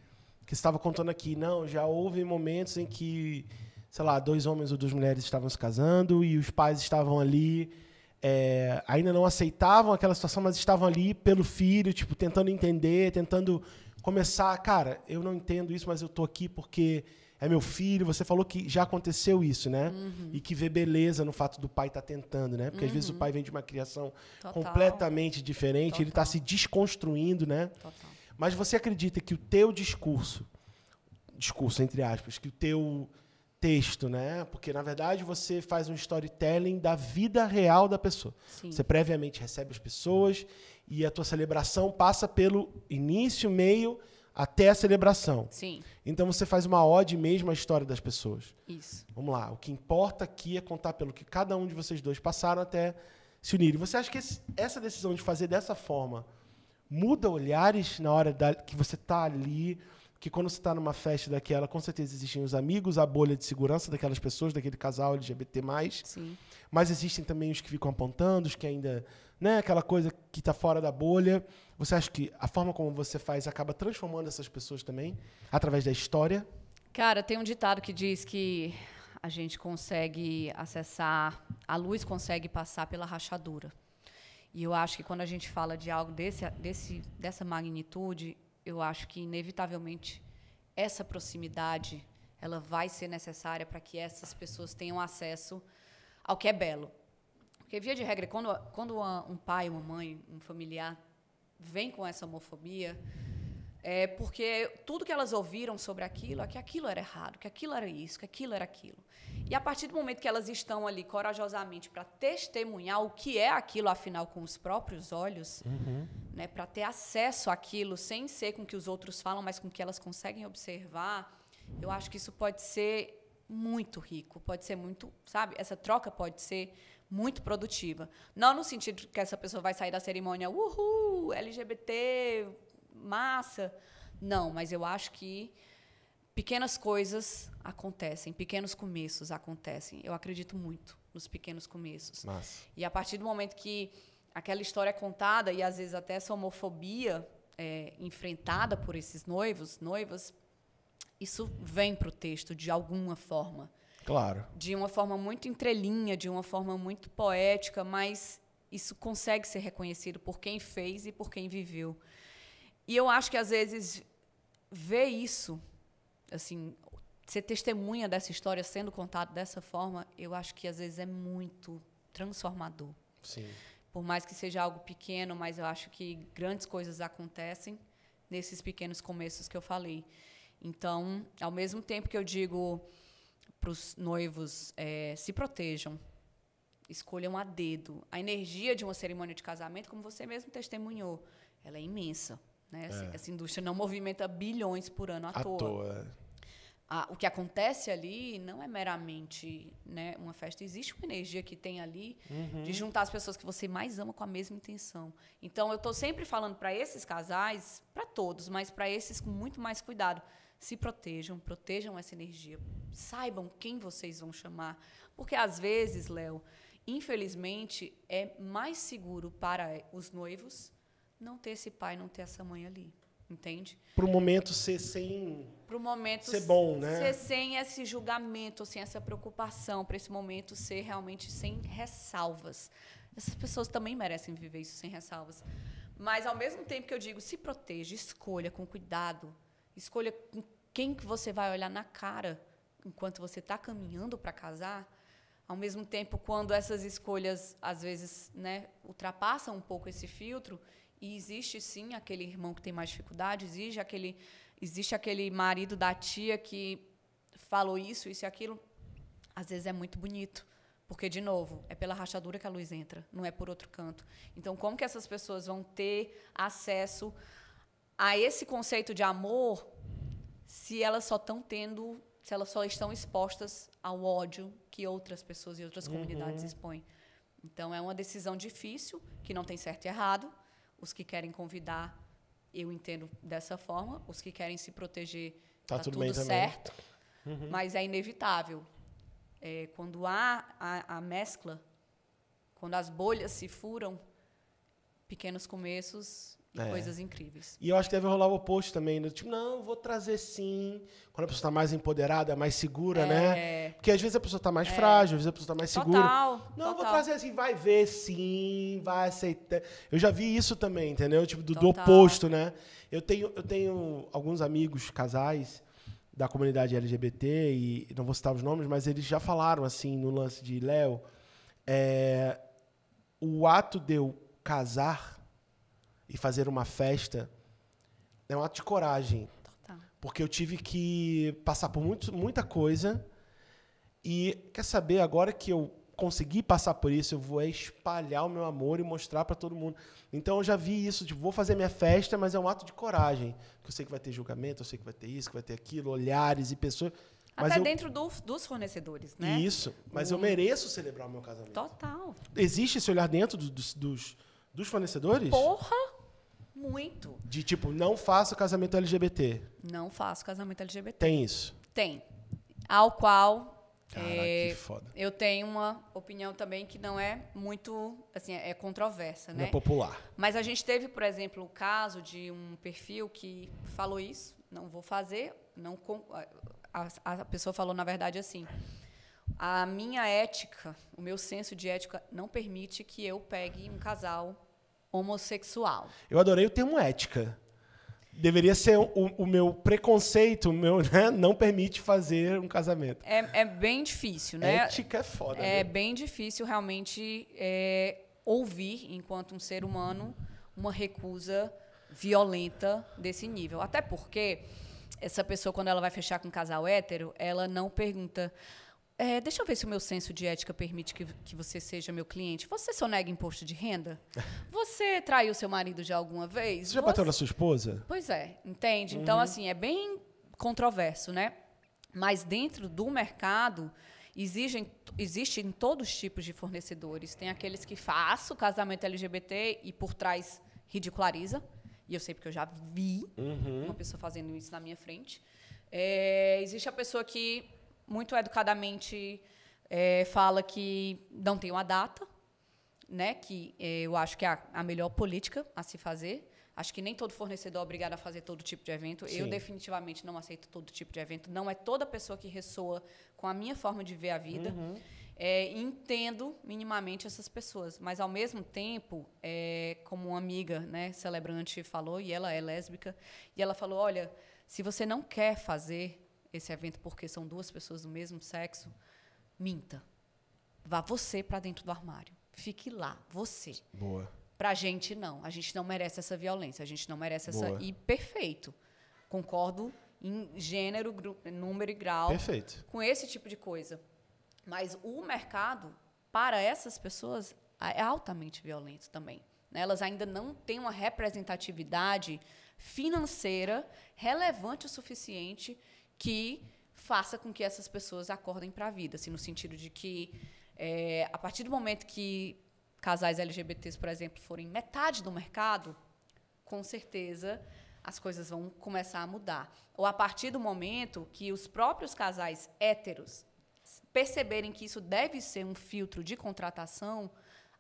Que estava contando aqui, não, já houve momentos em que, sei lá, dois homens ou duas mulheres estavam se casando e os pais estavam ali é, ainda não aceitavam aquela situação, mas estavam ali pelo filho, tipo, tentando entender, tentando começar. Cara, eu não entendo isso, mas eu tô aqui porque é meu filho. Você falou que já aconteceu isso, né? Uhum. E que vê beleza no fato do pai estar tá tentando, né? Porque uhum. às vezes o uhum. pai vem de uma criação Total. completamente diferente, tá Total. ele está se desconstruindo, né? Total. Mas você acredita que o teu discurso, discurso entre aspas, que o teu texto, né? Porque na verdade você faz um storytelling da vida real da pessoa. Sim. Você previamente recebe as pessoas e a tua celebração passa pelo início, meio até a celebração. Sim. Então você faz uma ode mesmo à história das pessoas. Isso. Vamos lá, o que importa aqui é contar pelo que cada um de vocês dois passaram até se unirem. Você acha que esse, essa decisão de fazer dessa forma muda olhares na hora da, que você está ali? que quando você está numa festa daquela, com certeza existem os amigos, a bolha de segurança daquelas pessoas, daquele casal LGBT. Sim. Mas existem também os que ficam apontando, os que ainda. Né, aquela coisa que está fora da bolha. Você acha que a forma como você faz acaba transformando essas pessoas também, através da história? Cara, tem um ditado que diz que a gente consegue acessar, a luz consegue passar pela rachadura. E eu acho que quando a gente fala de algo desse, desse, dessa magnitude, eu acho que inevitavelmente essa proximidade ela vai ser necessária para que essas pessoas tenham acesso ao que é belo. Porque via de regra, quando, quando um pai, uma mãe, um familiar vem com essa homofobia, é porque tudo que elas ouviram sobre aquilo é que aquilo era errado, que aquilo era isso, que aquilo era aquilo. E a partir do momento que elas estão ali corajosamente para testemunhar o que é aquilo, afinal, com os próprios olhos, uhum né, para ter acesso àquilo sem ser com o que os outros falam, mas com o que elas conseguem observar, eu acho que isso pode ser muito rico, pode ser muito, sabe? Essa troca pode ser muito produtiva. Não no sentido que essa pessoa vai sair da cerimônia, uhul, LGBT, massa. Não, mas eu acho que pequenas coisas acontecem, pequenos começos acontecem. Eu acredito muito nos pequenos começos. Massa. E a partir do momento que aquela história é contada, e às vezes até essa homofobia é, enfrentada por esses noivos, noivas, isso vem para o texto de alguma forma. Claro. De uma forma muito entrelinha, de uma forma muito poética, mas isso consegue ser reconhecido por quem fez e por quem viveu. E eu acho que às vezes ver isso, assim, ser testemunha dessa história sendo contada dessa forma, eu acho que às vezes é muito transformador. Sim. Por mais que seja algo pequeno, mas eu acho que grandes coisas acontecem nesses pequenos começos que eu falei. Então, ao mesmo tempo que eu digo para os noivos é, se protejam, escolham a dedo. A energia de uma cerimônia de casamento, como você mesmo testemunhou, ela é imensa. Né? É. Essa indústria não movimenta bilhões por ano à, à toa. toa. É a, o que acontece ali não é meramente né, uma festa. Existe uma energia que tem ali uhum. de juntar as pessoas que você mais ama com a mesma intenção. Então, eu estou sempre falando para esses casais, para todos, mas para esses com muito mais cuidado. Se protejam, protejam essa energia. Saibam quem vocês vão chamar. Porque, às vezes, Léo, infelizmente, é mais seguro para os noivos não ter esse pai, não ter essa mãe ali. Entende? Para o momento ser sem. momento ser bom, né? Ser sem esse julgamento, sem essa preocupação, para esse momento ser realmente sem ressalvas. Essas pessoas também merecem viver isso sem ressalvas. Mas, ao mesmo tempo que eu digo, se proteja, escolha com cuidado, escolha com quem que você vai olhar na cara enquanto você está caminhando para casar. Ao mesmo tempo, quando essas escolhas, às vezes, né, ultrapassam um pouco esse filtro, e existe sim aquele irmão que tem mais dificuldade, existe aquele, existe aquele marido da tia que falou isso, isso e aquilo. Às vezes é muito bonito, porque, de novo, é pela rachadura que a luz entra, não é por outro canto. Então, como que essas pessoas vão ter acesso a esse conceito de amor se elas só estão tendo, se elas só estão expostas ao ódio que outras pessoas e outras uhum. comunidades uhum. expõem? Então, é uma decisão difícil, que não tem certo e errado os que querem convidar, eu entendo dessa forma. Os que querem se proteger, tá, tá tudo, tudo certo. Uhum. Mas é inevitável. É, quando há a, a mescla, quando as bolhas se furam, pequenos começos é. coisas incríveis. E eu acho que deve rolar o oposto também, né? Tipo, não, vou trazer sim. Quando a pessoa está mais empoderada, mais segura, né? é. né? Porque às vezes a pessoa está mais é. frágil, às vezes a pessoa está mais total, segura. Não, total. vou trazer assim, vai ver sim, vai aceitar. Eu já vi isso também, entendeu? Tipo, do, do oposto, né? Eu tenho, eu tenho alguns amigos, casais, da comunidade LGBT, e não vou citar os nomes, mas eles já falaram assim no lance de Léo. É, o ato de eu casar e fazer uma festa é um ato de coragem. Total. Porque eu tive que passar por muito, muita coisa. E quer saber, agora que eu consegui passar por isso, eu vou espalhar o meu amor e mostrar para todo mundo. Então eu já vi isso, de tipo, vou fazer minha festa, mas é um ato de coragem. Porque eu sei que vai ter julgamento, eu sei que vai ter isso, que vai ter aquilo, olhares e pessoas. Mas Até eu... dentro do, dos fornecedores, né? Isso, mas eu mereço celebrar o meu casamento. Total. Existe esse olhar dentro do, dos, dos fornecedores? Porra! muito. De tipo, não faço casamento LGBT. Não faço casamento LGBT. Tem isso? Tem. Ao qual. Caraca, é, que foda. Eu tenho uma opinião também que não é muito. Assim, é, é controversa, não né? É popular. Mas a gente teve, por exemplo, o caso de um perfil que falou isso, não vou fazer, não. A, a pessoa falou, na verdade, assim a minha ética, o meu senso de ética não permite que eu pegue um casal homossexual. Eu adorei o termo ética. Deveria ser o, o meu preconceito, o meu, né, não permite fazer um casamento. É, é bem difícil, né? Ética é foda. É meu. bem difícil realmente é, ouvir, enquanto um ser humano, uma recusa violenta desse nível. Até porque essa pessoa, quando ela vai fechar com um casal hétero, ela não pergunta é, deixa eu ver se o meu senso de ética permite que, que você seja meu cliente. Você só nega imposto de renda? Você traiu seu marido já alguma vez? Você já você... bateu na sua esposa? Pois é, entende? Então, uhum. Então, assim, é bem controverso, né? Mas dentro do mercado, exigem, existem todos os tipos de fornecedores. Tem aqueles que façam casamento LGBT e por trás ridiculariza. E eu sei porque eu já vi uhum. uma pessoa fazendo isso na minha frente. É, existe a pessoa que muito educadamente é, fala que não tem uma data, né? Que é, eu acho que é a, a, melhor política a se fazer. Acho que nem todo fornecedor é obrigado a fazer todo tipo de evento. Sim. Eu definitivamente não aceito todo tipo de evento. Não é toda pessoa que ressoa com a minha forma de ver a vida. Uhum. É, entendo minimamente essas pessoas, mas ao mesmo tempo, é, como uma amiga, né, celebrante falou e ela é lésbica e ela falou, olha, se você não quer fazer, esse evento porque são duas pessoas do mesmo sexo, minta. Vá você para dentro do armário. Fique lá, você. Boa. para a gente, não. A gente não merece essa violência. A gente não merece Boa. essa. E perfeito. Concordo em gênero, número e grau. Perfeito. Com esse tipo de coisa. Mas o mercado, para essas pessoas, é altamente violento também. Né? Elas ainda não têm uma representatividade financeira relevante o suficiente que faça com que essas pessoas acordem para a vida, assim, no sentido de que é, a partir do momento que casais LGBTs, por exemplo, forem metade do mercado, com certeza as coisas vão começar a mudar. Ou a partir do momento que os próprios casais héteros perceberem que isso deve ser um filtro de contratação,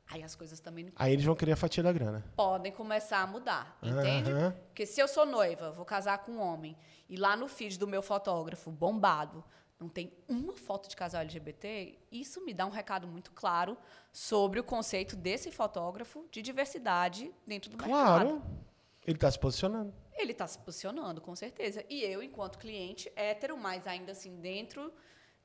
Aí as coisas também. Aí eles vão querer a fatia da grana. Podem começar a mudar, entende? Uhum. Porque se eu sou noiva, vou casar com um homem, e lá no feed do meu fotógrafo, bombado, não tem uma foto de casal LGBT, isso me dá um recado muito claro sobre o conceito desse fotógrafo de diversidade dentro do claro. mercado. Claro. Ele está se posicionando. Ele está se posicionando, com certeza. E eu, enquanto cliente hétero, mas ainda assim dentro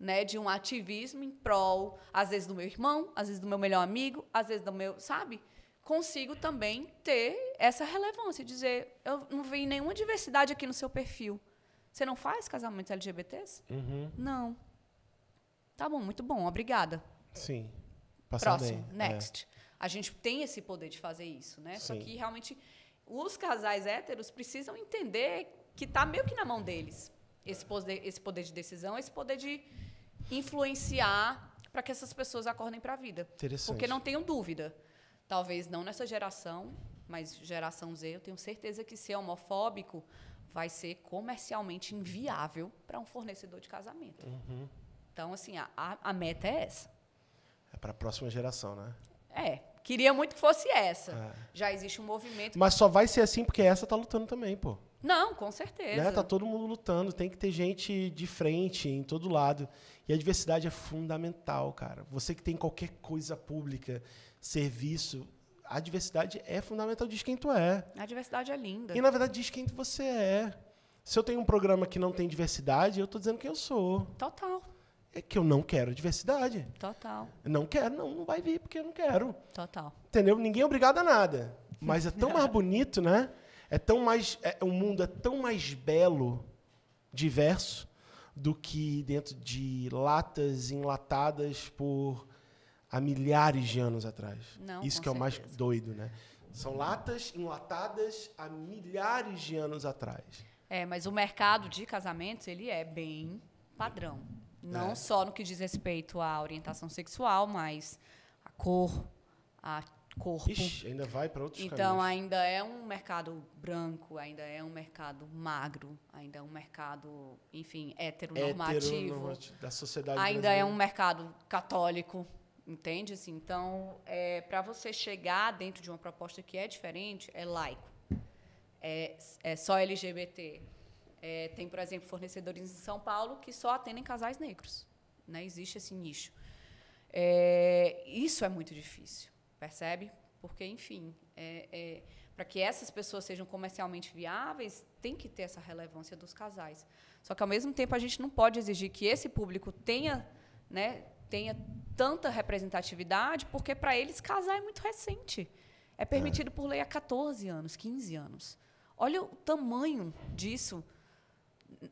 né, de um ativismo em prol, às vezes do meu irmão, às vezes do meu melhor amigo, às vezes do meu, sabe? Consigo também ter essa relevância, dizer, eu não vi nenhuma diversidade aqui no seu perfil. Você não faz casamentos LGBTs? Uhum. Não. Tá bom, muito bom, obrigada. Sim. Passar Próximo, bem. É. next. É. A gente tem esse poder de fazer isso, né? Sim. Só que realmente os casais héteros precisam entender que está meio que na mão deles esse poder, esse poder de decisão, esse poder de, influenciar para que essas pessoas acordem para a vida. Interessante. Porque não tenho dúvida. Talvez não nessa geração, mas geração Z, eu tenho certeza que ser homofóbico vai ser comercialmente inviável para um fornecedor de casamento. Uhum. Então, assim, a, a meta é essa. É para a próxima geração, né? É, Queria muito que fosse essa. É. Já existe um movimento. Mas só vai ser assim porque essa tá lutando também, pô. Não, com certeza. Né? Tá todo mundo lutando, tem que ter gente de frente em todo lado. E a diversidade é fundamental, cara. Você que tem qualquer coisa pública, serviço, a diversidade é fundamental, diz quem tu é. A diversidade é linda. E na verdade diz quem você é. Se eu tenho um programa que não tem diversidade, eu tô dizendo quem eu sou. Total. É que eu não quero diversidade. Total. Eu não quero, não, não vai vir porque eu não quero. Total. Entendeu? Ninguém é obrigado a nada. Mas é tão mais bonito, né? É tão mais, é, o mundo é tão mais belo, diverso, do que dentro de latas enlatadas por há milhares de anos atrás. Não, Isso que é o mais doido, né? São latas enlatadas há milhares de anos atrás. É, mas o mercado de casamentos ele é bem padrão, não é. só no que diz respeito à orientação sexual, mas a cor, a corpo. Ixi, ainda vai para outros então, caminhos. ainda é um mercado branco, ainda é um mercado magro, ainda é um mercado, enfim, heteronormativo. heteronormativo da sociedade Ainda brasileira. é um mercado católico, entende? Assim, então, é, para você chegar dentro de uma proposta que é diferente, é laico. É, é só LGBT. É, tem, por exemplo, fornecedores em São Paulo que só atendem casais negros. Né? Existe esse nicho. É, isso é muito difícil percebe? Porque, enfim, é, é, para que essas pessoas sejam comercialmente viáveis, tem que ter essa relevância dos casais. Só que, ao mesmo tempo, a gente não pode exigir que esse público tenha, né, tenha tanta representatividade, porque, para eles, casar é muito recente. É permitido é. por lei há 14 anos, 15 anos. Olha o tamanho disso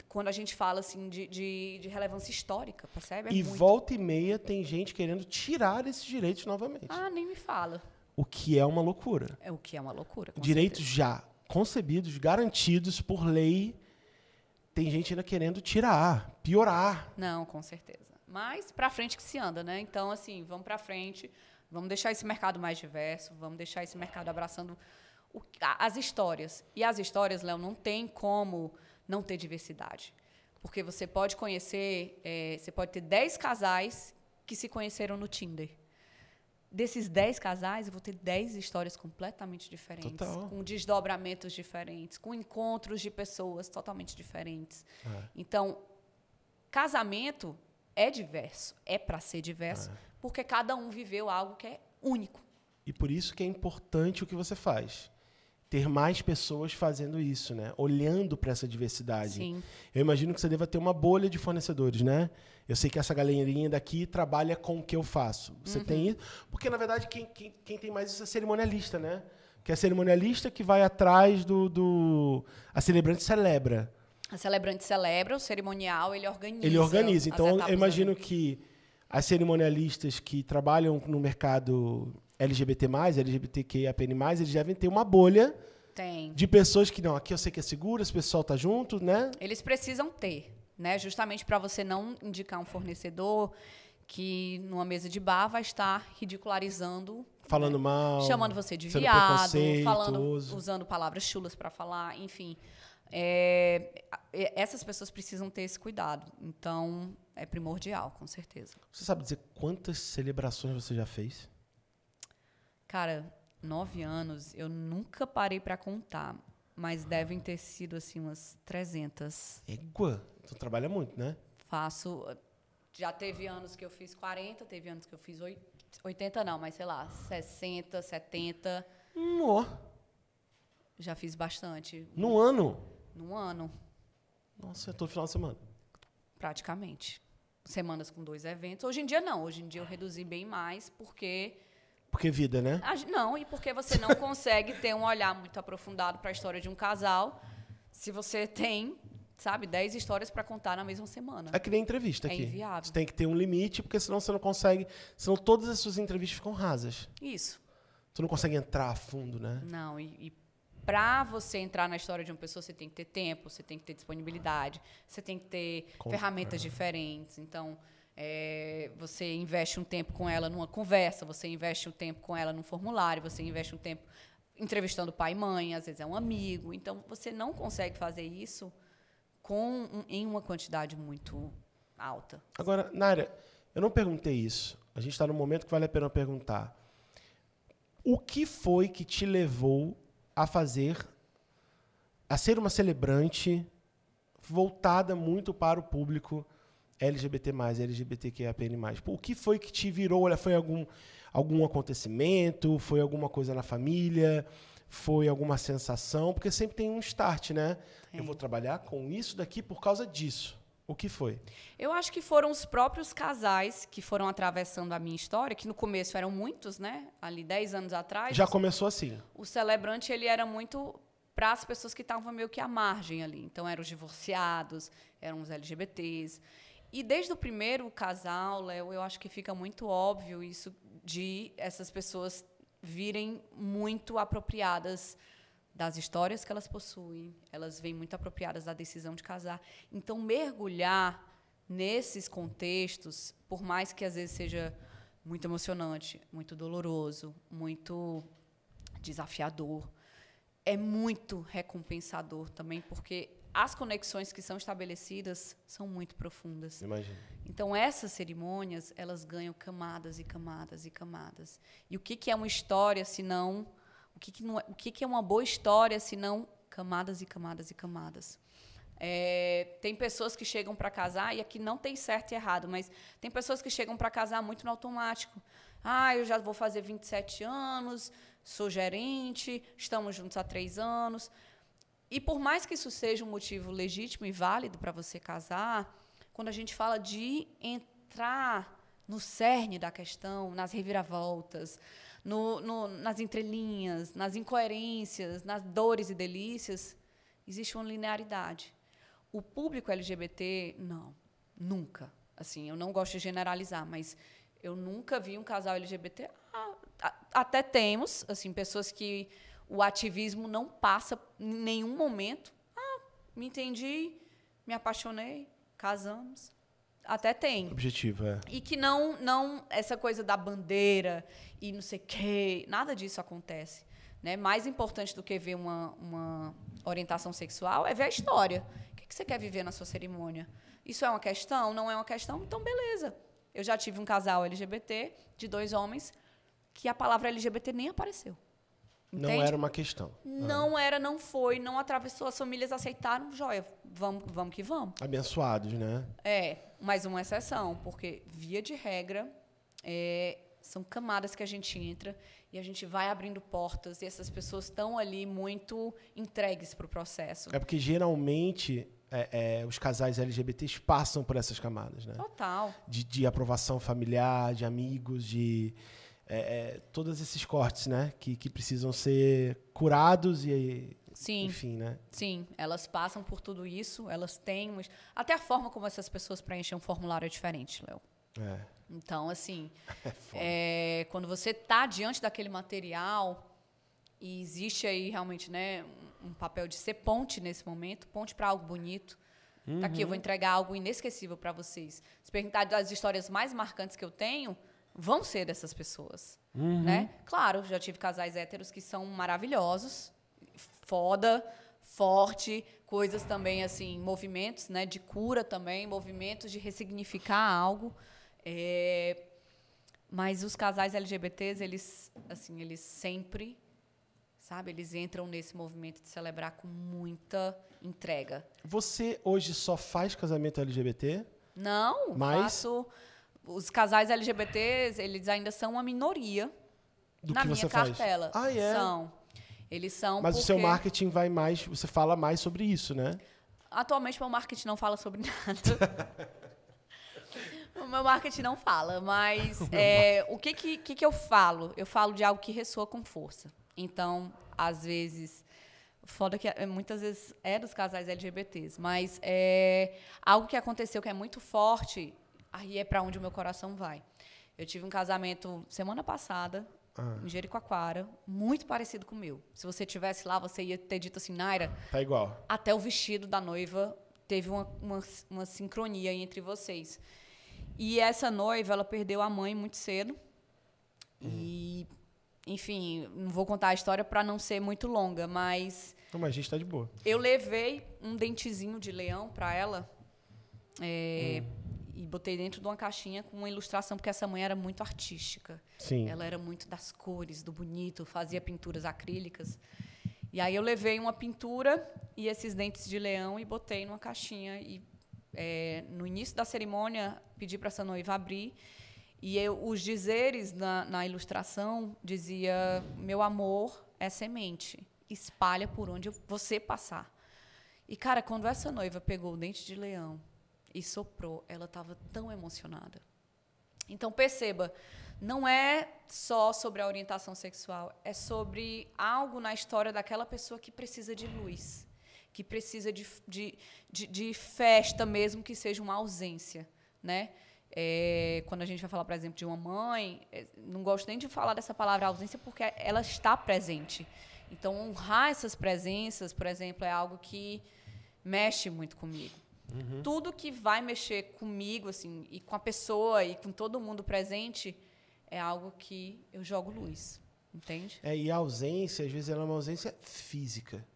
quando a gente fala assim de, de, de relevância histórica, percebe? É e muito. volta e meia tem gente querendo tirar esses direitos novamente. Ah, nem me fala. O que é uma loucura. É o que é uma loucura. Direitos já concebidos, garantidos por lei, tem gente ainda querendo tirar, piorar. Não, com certeza. Mas para frente que se anda, né? Então assim, vamos para frente, vamos deixar esse mercado mais diverso, vamos deixar esse mercado abraçando o, as histórias. E as histórias, Léo, não tem como não ter diversidade. Porque você pode conhecer, é, você pode ter 10 casais que se conheceram no Tinder. Desses 10 casais, eu vou ter 10 histórias completamente diferentes, Total. com desdobramentos diferentes, com encontros de pessoas totalmente diferentes. É. Então, casamento é diverso, é para ser diverso, é. porque cada um viveu algo que é único. E por isso que é importante o que você faz ter mais pessoas fazendo isso, né? Olhando para essa diversidade. Sim. Eu imagino que você deva ter uma bolha de fornecedores, né? Eu sei que essa galerinha daqui trabalha com o que eu faço. Você uhum. tem isso? Porque, na verdade, quem, quem, quem, tem mais isso é cerimonialista, né? Que é cerimonialista que vai atrás do. do... A celebrante celebra. A celebrante celebra, o cerimonial, ele organiza. Ele organiza. Então, eu imagino que as cerimonialistas que trabalham no mercado LGBT, LGBTQIAPN, eles devem ter uma bolha Tem. de pessoas que, não, aqui eu sei que é seguro, esse pessoal tá junto, né? Eles precisam ter, né? Justamente para você não indicar um fornecedor que numa mesa de bar vai estar ridicularizando falando né? mal, chamando você de viado, falando, usando palavras chulas para falar, enfim. É, é, essas pessoas precisam ter esse cuidado. Então, é primordial, com certeza. Você sabe dizer quantas celebrações você já fez? Cara, nove anos, eu nunca parei para contar, mas devem ter sido, assim, umas 300. Égua! Tu trabalha muito, né? Faço. Já teve anos que eu fiz 40, teve anos que eu fiz 80, não, mas sei lá, 60, 70. No. Já fiz bastante. No ano? No ano. Nossa, é todo final de semana? Praticamente. Semanas com dois eventos. Hoje em dia, não. Hoje em dia eu reduzi bem mais, porque porque vida, né? Não, e porque você não consegue ter um olhar muito aprofundado para a história de um casal se você tem, sabe, 10 histórias para contar na mesma semana. É que nem entrevista é aqui. É inviável. Você tem que ter um limite, porque senão você não consegue. Senão todas as suas entrevistas ficam rasas. Isso. Você não consegue entrar a fundo, né? Não, e, e para você entrar na história de uma pessoa, você tem que ter tempo, você tem que ter disponibilidade, você tem que ter Com... ferramentas diferentes. Então, é, você investe um tempo com ela numa conversa, você investe um tempo com ela num formulário, você investe um tempo entrevistando pai e mãe, às vezes é um amigo. Então, você não consegue fazer isso com em uma quantidade muito alta. Agora, Nária, eu não perguntei isso. A gente está no momento que vale a pena perguntar. O que foi que te levou a fazer, a ser uma celebrante voltada muito para o público LGBT+, LGBTQIAPN+. Pô, o que foi que te virou? Olha, foi algum, algum acontecimento? Foi alguma coisa na família? Foi alguma sensação? Porque sempre tem um start, né? Eu vou trabalhar com isso daqui por causa disso. O que foi? Eu acho que foram os próprios casais que foram atravessando a minha história, que no começo eram muitos, né? Ali 10 anos atrás. Já começou assim. O celebrante ele era muito para as pessoas que estavam meio que à margem ali. Então eram os divorciados, eram os LGBTs. E desde o primeiro casal, Léo, eu acho que fica muito óbvio isso de essas pessoas virem muito apropriadas das histórias que elas possuem, elas vêm muito apropriadas da decisão de casar. Então, mergulhar nesses contextos, por mais que às vezes seja muito emocionante, muito doloroso, muito desafiador, é muito recompensador também, porque as conexões que são estabelecidas são muito profundas. Imagina. Então essas cerimônias elas ganham camadas e camadas e camadas. E o que, que é uma história se não o que, que não é, o que, que é uma boa história se não camadas e camadas e camadas. É, tem pessoas que chegam para casar e aqui não tem certo e errado, mas tem pessoas que chegam para casar muito no automático. Ah, eu já vou fazer 27 anos, sou gerente, estamos juntos há três anos. E por mais que isso seja um motivo legítimo e válido para você casar, quando a gente fala de entrar no cerne da questão, nas reviravoltas, no, no, nas entrelinhas, nas incoerências, nas dores e delícias, existe uma linearidade. O público LGBT, não, nunca. Assim, eu não gosto de generalizar, mas eu nunca vi um casal LGBT. Ah, até temos, assim, pessoas que o ativismo não passa em nenhum momento. Ah, me entendi, me apaixonei, casamos. Até tem. Objetivo, é. E que não, não essa coisa da bandeira e não sei o quê, nada disso acontece. Né? Mais importante do que ver uma, uma orientação sexual é ver a história. O que, que você quer viver na sua cerimônia? Isso é uma questão? Não é uma questão? Então, beleza. Eu já tive um casal LGBT de dois homens que a palavra LGBT nem apareceu. Entende? Não era uma questão. Não ah. era, não foi, não atravessou. As famílias aceitaram, joia, vamos, vamos que vamos. Abençoados, né? É, mas uma exceção, porque via de regra, é, são camadas que a gente entra e a gente vai abrindo portas e essas pessoas estão ali muito entregues para o processo. É porque geralmente é, é, os casais LGBTs passam por essas camadas, né? Total. De, de aprovação familiar, de amigos, de é, é, todos esses cortes, né? Que, que precisam ser curados e, Sim. Enfim, né? Sim, elas passam por tudo isso, elas têm. Até a forma como essas pessoas preenchem um formulário é diferente, Léo. É. Então, assim, é é, quando você está diante daquele material, e existe aí realmente né, um papel de ser ponte nesse momento ponte para algo bonito. Uhum. Tá aqui, eu vou uhum. entregar algo inesquecível para vocês. Se perguntar das histórias mais marcantes que eu tenho, vão ser essas pessoas, uhum. né? Claro, já tive casais héteros que são maravilhosos, foda, forte, coisas também assim, movimentos, né, de cura também, movimentos de ressignificar algo. É... Mas os casais LGBTs, eles assim, eles sempre sabe? Eles entram nesse movimento de celebrar com muita entrega. Você hoje só faz casamento LGBT? Não, mas... faço os casais LGBTs, eles ainda são uma minoria Do na minha cartela. Faz? Ah, é? São. Eles são. Mas porque... o seu marketing vai mais. Você fala mais sobre isso, né? Atualmente, meu marketing não fala sobre nada. o meu marketing não fala, mas o, é, o que, que, que, que eu falo? Eu falo de algo que ressoa com força. Então, às vezes. Foda que é, muitas vezes é dos casais LGBTs, mas é algo que aconteceu que é muito forte aí é para onde o meu coração vai. Eu tive um casamento semana passada, ah. em Jericoacoara, muito parecido com o meu. Se você tivesse lá, você ia ter dito assim, Naira. Tá igual. Até o vestido da noiva teve uma, uma, uma sincronia entre vocês. E essa noiva, ela perdeu a mãe muito cedo. Hum. E, enfim, não vou contar a história para não ser muito longa, mas. Não, mas a gente tá de boa. Eu levei um dentezinho de leão para ela. É, hum e botei dentro de uma caixinha com uma ilustração, porque essa mãe era muito artística. Sim. Ela era muito das cores, do bonito, fazia pinturas acrílicas. E aí eu levei uma pintura e esses dentes de leão e botei numa caixinha. E é, no início da cerimônia, pedi para essa noiva abrir. E eu, os dizeres na, na ilustração dizia: Meu amor é semente, espalha por onde você passar. E, cara, quando essa noiva pegou o dente de leão e soprou. Ela estava tão emocionada. Então perceba, não é só sobre a orientação sexual, é sobre algo na história daquela pessoa que precisa de luz, que precisa de, de, de, de festa mesmo que seja uma ausência, né? É, quando a gente vai falar, por exemplo, de uma mãe, é, não gosto nem de falar dessa palavra ausência porque ela está presente. Então honrar essas presenças, por exemplo, é algo que mexe muito comigo. Uhum. Tudo que vai mexer comigo, assim, e com a pessoa e com todo mundo presente, é algo que eu jogo luz. Entende? É, e a ausência, às vezes, ela é uma ausência física.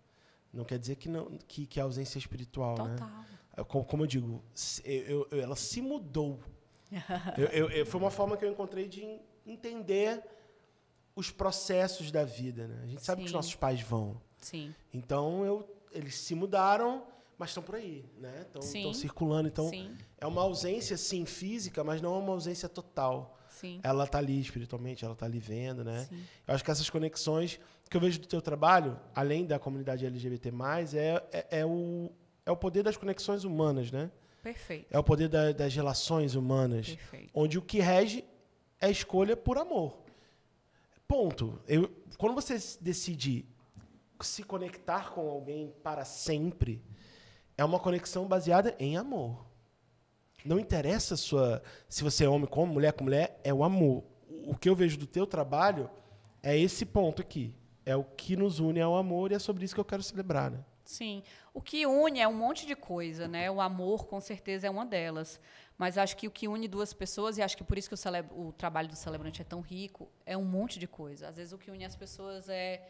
Não quer dizer que, não, que, que a é ausência é espiritual, né? Total. né? Como, como eu digo, eu, eu, ela se mudou. eu, eu, foi uma forma que eu encontrei de entender os processos da vida, né? A gente sabe Sim. que os nossos pais vão. Sim. Então, eu, eles se mudaram mas estão por aí, né? Estão circulando. Então, Sim. é uma ausência, sim, física, mas não é uma ausência total. Sim. Ela está ali espiritualmente, ela está ali vendo, né? Sim. Eu acho que essas conexões que eu vejo do teu trabalho, além da comunidade LGBT+, é, é, é o, é o poder das conexões humanas, né? Perfeito. É o poder da, das relações humanas. Perfeito. Onde o que rege é escolha por amor. Ponto. Eu, quando você decide se conectar com alguém para sempre é uma conexão baseada em amor. Não interessa sua, se você é homem com mulher com mulher, é o amor. O que eu vejo do teu trabalho é esse ponto aqui. É o que nos une ao amor e é sobre isso que eu quero celebrar, né? Sim. O que une é um monte de coisa, né? O amor, com certeza, é uma delas. Mas acho que o que une duas pessoas, e acho que por isso que o, celebra, o trabalho do celebrante é tão rico, é um monte de coisa. Às vezes o que une as pessoas é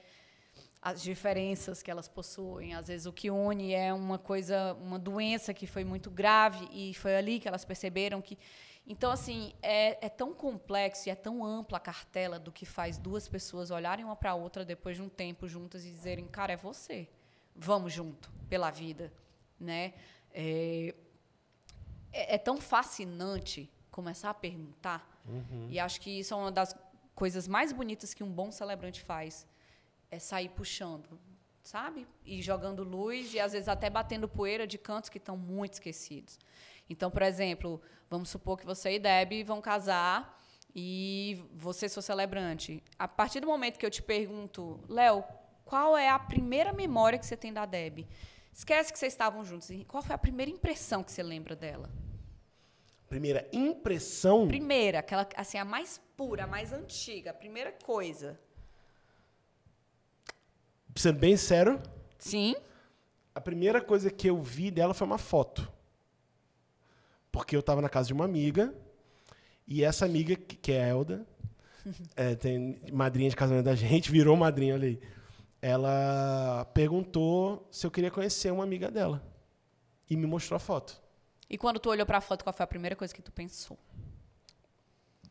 as diferenças que elas possuem. Às vezes o que une é uma coisa, uma doença que foi muito grave e foi ali que elas perceberam que então, assim, é, é, tão complexo e é tão ampla a cartela do que faz duas pessoas olharem uma para a outra depois de um tempo juntas e dizerem, cara, é você. Vamos junto pela vida. Né? É, é, é, tão fascinante começar a perguntar. Uhum. E acho que isso é uma das coisas mais bonitas que um bom celebrante faz é sair puxando, sabe? E jogando luz e às vezes até batendo poeira de cantos que estão muito esquecidos. Então, por exemplo, vamos supor que você e Deb vão casar e você sou celebrante. A partir do momento que eu te pergunto, Léo, qual é a primeira memória que você tem da Deb? Esquece que vocês estavam juntos. Qual foi a primeira impressão que você lembra dela? Primeira impressão? Primeira, aquela assim, a mais pura, a mais antiga, a primeira coisa sendo bem sério. Sim. A primeira coisa que eu vi dela foi uma foto. Porque eu estava na casa de uma amiga, e essa amiga, que é a Elda, é, tem madrinha de casamento da gente, virou madrinha, olha aí. Ela perguntou se eu queria conhecer uma amiga dela. E me mostrou a foto. E quando tu olhou para a foto, qual foi a primeira coisa que tu pensou?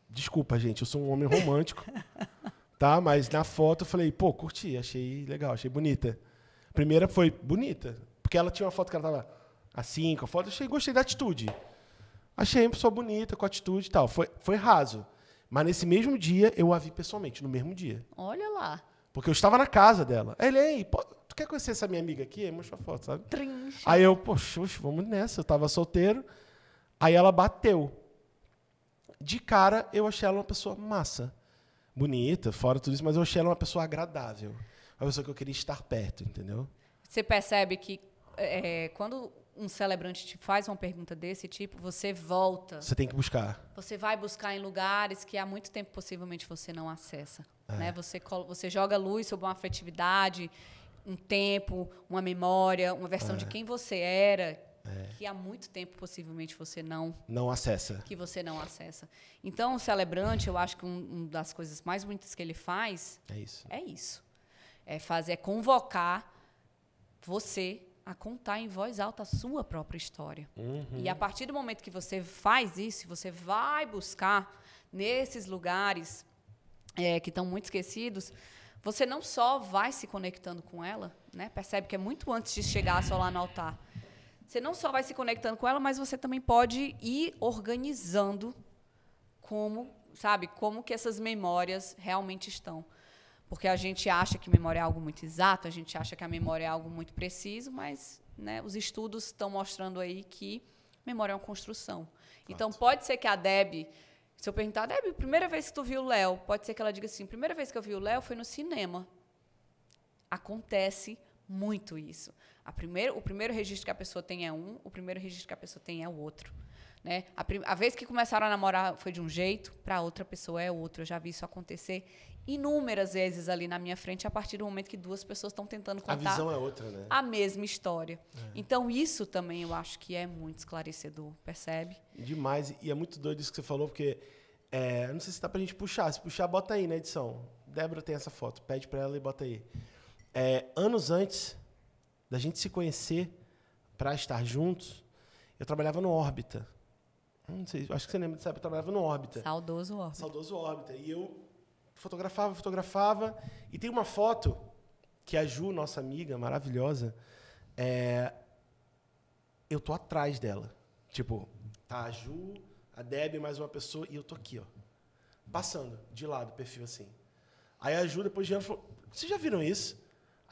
Desculpa, gente, eu sou um homem romântico. tá? Mas na foto eu falei, pô, curti, achei legal, achei bonita. A primeira foi bonita, porque ela tinha uma foto que ela tava assim, com a foto, eu achei, gostei da atitude. Achei a pessoa bonita, com a atitude e tal. Foi, foi raso. Mas nesse mesmo dia eu a vi pessoalmente, no mesmo dia. Olha lá. Porque eu estava na casa dela. Aí ele, ei, pô, tu quer conhecer essa minha amiga aqui? Aí mostrou a foto, sabe? Trincha. Aí eu, poxa, vamos nessa. Eu estava solteiro. Aí ela bateu. De cara, eu achei ela uma pessoa massa bonita, fora tudo isso, mas eu achei ela uma pessoa agradável. Uma pessoa que eu queria estar perto, entendeu? Você percebe que é, quando um celebrante te faz uma pergunta desse tipo, você volta. Você tem que buscar. Você vai buscar em lugares que há muito tempo possivelmente você não acessa. É. Né? Você, você joga luz sobre uma afetividade, um tempo, uma memória, uma versão é. de quem você era, é. Que há muito tempo, possivelmente, você não... Não acessa. Que você não acessa. Então, o celebrante, eu acho que uma um das coisas mais bonitas que ele faz... É isso. É isso. É fazer, é convocar você a contar em voz alta a sua própria história. Uhum. E a partir do momento que você faz isso, você vai buscar nesses lugares é, que estão muito esquecidos, você não só vai se conectando com ela, né? percebe que é muito antes de chegar só lá no altar, você não só vai se conectando com ela, mas você também pode ir organizando como, sabe, como que essas memórias realmente estão. Porque a gente acha que memória é algo muito exato, a gente acha que a memória é algo muito preciso, mas né, os estudos estão mostrando aí que memória é uma construção. Então, pode ser que a Deb, se eu perguntar, Deb, primeira vez que tu viu o Léo, pode ser que ela diga assim, primeira vez que eu vi o Léo foi no cinema. Acontece muito isso. Primeiro, o primeiro registro que a pessoa tem é um, o primeiro registro que a pessoa tem é o outro. Né? A, a vez que começaram a namorar foi de um jeito, para outra pessoa é outro. Eu já vi isso acontecer inúmeras vezes ali na minha frente, a partir do momento que duas pessoas estão tentando contar a, visão é outra, né? a mesma história. É. Então, isso também eu acho que é muito esclarecedor, percebe? Demais. E é muito doido isso que você falou, porque é, não sei se dá a gente puxar. Se puxar, bota aí na edição. Débora tem essa foto. Pede para ela e bota aí. É, anos antes, da gente se conhecer para estar juntos, eu trabalhava no Órbita. Não sei, acho que você lembra, sabe? Eu trabalhava no Órbita. Saudoso Órbita. Saudoso Órbita. E eu fotografava, fotografava. E tem uma foto que a Ju, nossa amiga maravilhosa, é... eu tô atrás dela. Tipo, tá a Ju, a Deb, mais uma pessoa, e eu tô aqui, ó. Passando, de lado, perfil assim. Aí a Ju, depois de ano, falou: Vocês já viram isso?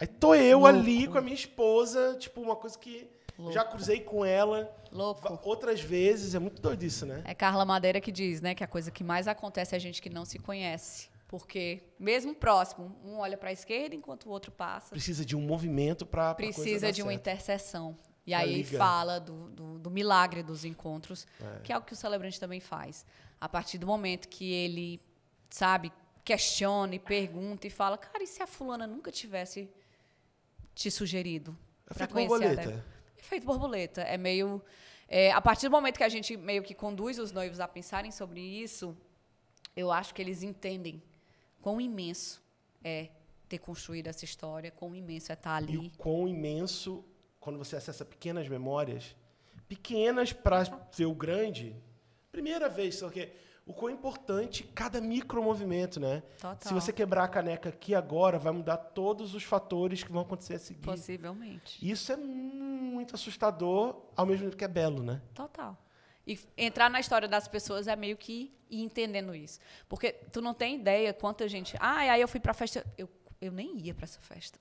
Aí tô eu Louco. ali com a minha esposa, tipo, uma coisa que Louco. já cruzei com ela. Louco. Outras vezes, é muito doido isso, né? É Carla Madeira que diz, né, que a coisa que mais acontece é a gente que não se conhece. Porque, mesmo próximo, um olha para a esquerda enquanto o outro passa. Precisa de um movimento para. Precisa de uma certo. interseção. E tá aí Liga. fala do, do, do, milagre dos encontros, é. que é o que o celebrante também faz. A partir do momento que ele, sabe, questiona e pergunta e fala, cara, e se a fulana nunca tivesse te sugerido. É feito borboleta. É feito borboleta. É meio. É, a partir do momento que a gente meio que conduz os noivos a pensarem sobre isso, eu acho que eles entendem quão imenso é ter construído essa história, quão imenso é estar tá ali. E o quão imenso, quando você acessa pequenas memórias, pequenas para ser o grande, primeira vez, só que o quão importante cada micromovimento, né? Total. Se você quebrar a caneca aqui agora, vai mudar todos os fatores que vão acontecer a seguir. Possivelmente. Isso é muito assustador, ao mesmo tempo que é belo, né? Total. E entrar na história das pessoas é meio que ir entendendo isso. Porque tu não tem ideia quanta gente. Ah, aí eu fui para festa. Eu, eu nem ia para essa festa.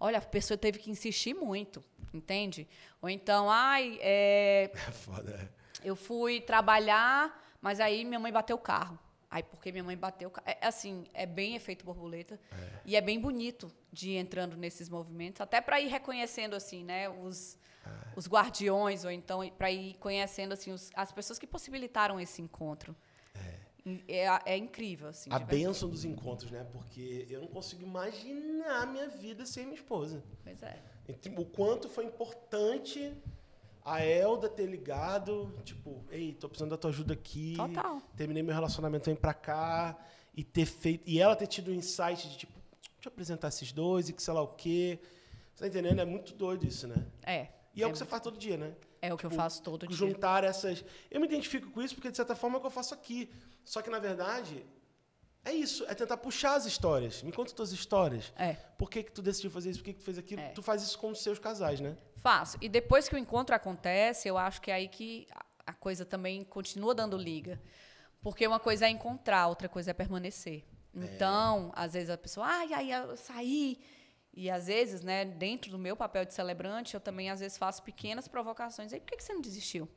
Olha, a pessoa teve que insistir muito, entende? Ou então, ai, é. é foda. É. Eu fui trabalhar mas aí minha mãe bateu o carro. Aí porque minha mãe bateu, é, é, assim, é bem efeito borboleta é. e é bem bonito de ir entrando nesses movimentos, até para ir reconhecendo assim, né, os é. os guardiões ou então para ir conhecendo assim os, as pessoas que possibilitaram esse encontro. É, é, é, incrível, assim. A bênção dos encontros, né? Porque eu não consigo imaginar a minha vida sem minha esposa. Pois é. Tipo, o quanto foi importante a Elda ter ligado, tipo, ei, tô precisando da tua ajuda aqui. Total. Terminei meu relacionamento, vem pra cá. E ter feito. E ela ter tido o um insight de, tipo, deixa eu apresentar esses dois e que sei lá o quê. Você tá entendendo? É muito doido isso, né? É. E é, é o que você faz todo dia, né? É o que tipo, eu faço todo juntar dia. Juntar essas. Eu me identifico com isso porque, de certa forma, é o que eu faço aqui. Só que, na verdade, é isso, é tentar puxar as histórias. Me conta as tuas histórias. É. Por que, que tu decidiu fazer isso? Por que, que tu fez aquilo? É. Tu faz isso com os seus casais, né? Faço. E depois que o encontro acontece, eu acho que é aí que a coisa também continua dando liga. Porque uma coisa é encontrar, outra coisa é permanecer. É. Então, é. às vezes a pessoa, ai, ai, eu saí. E às vezes, né, dentro do meu papel de celebrante, eu também às vezes faço pequenas provocações. Aí, por que, que você não desistiu?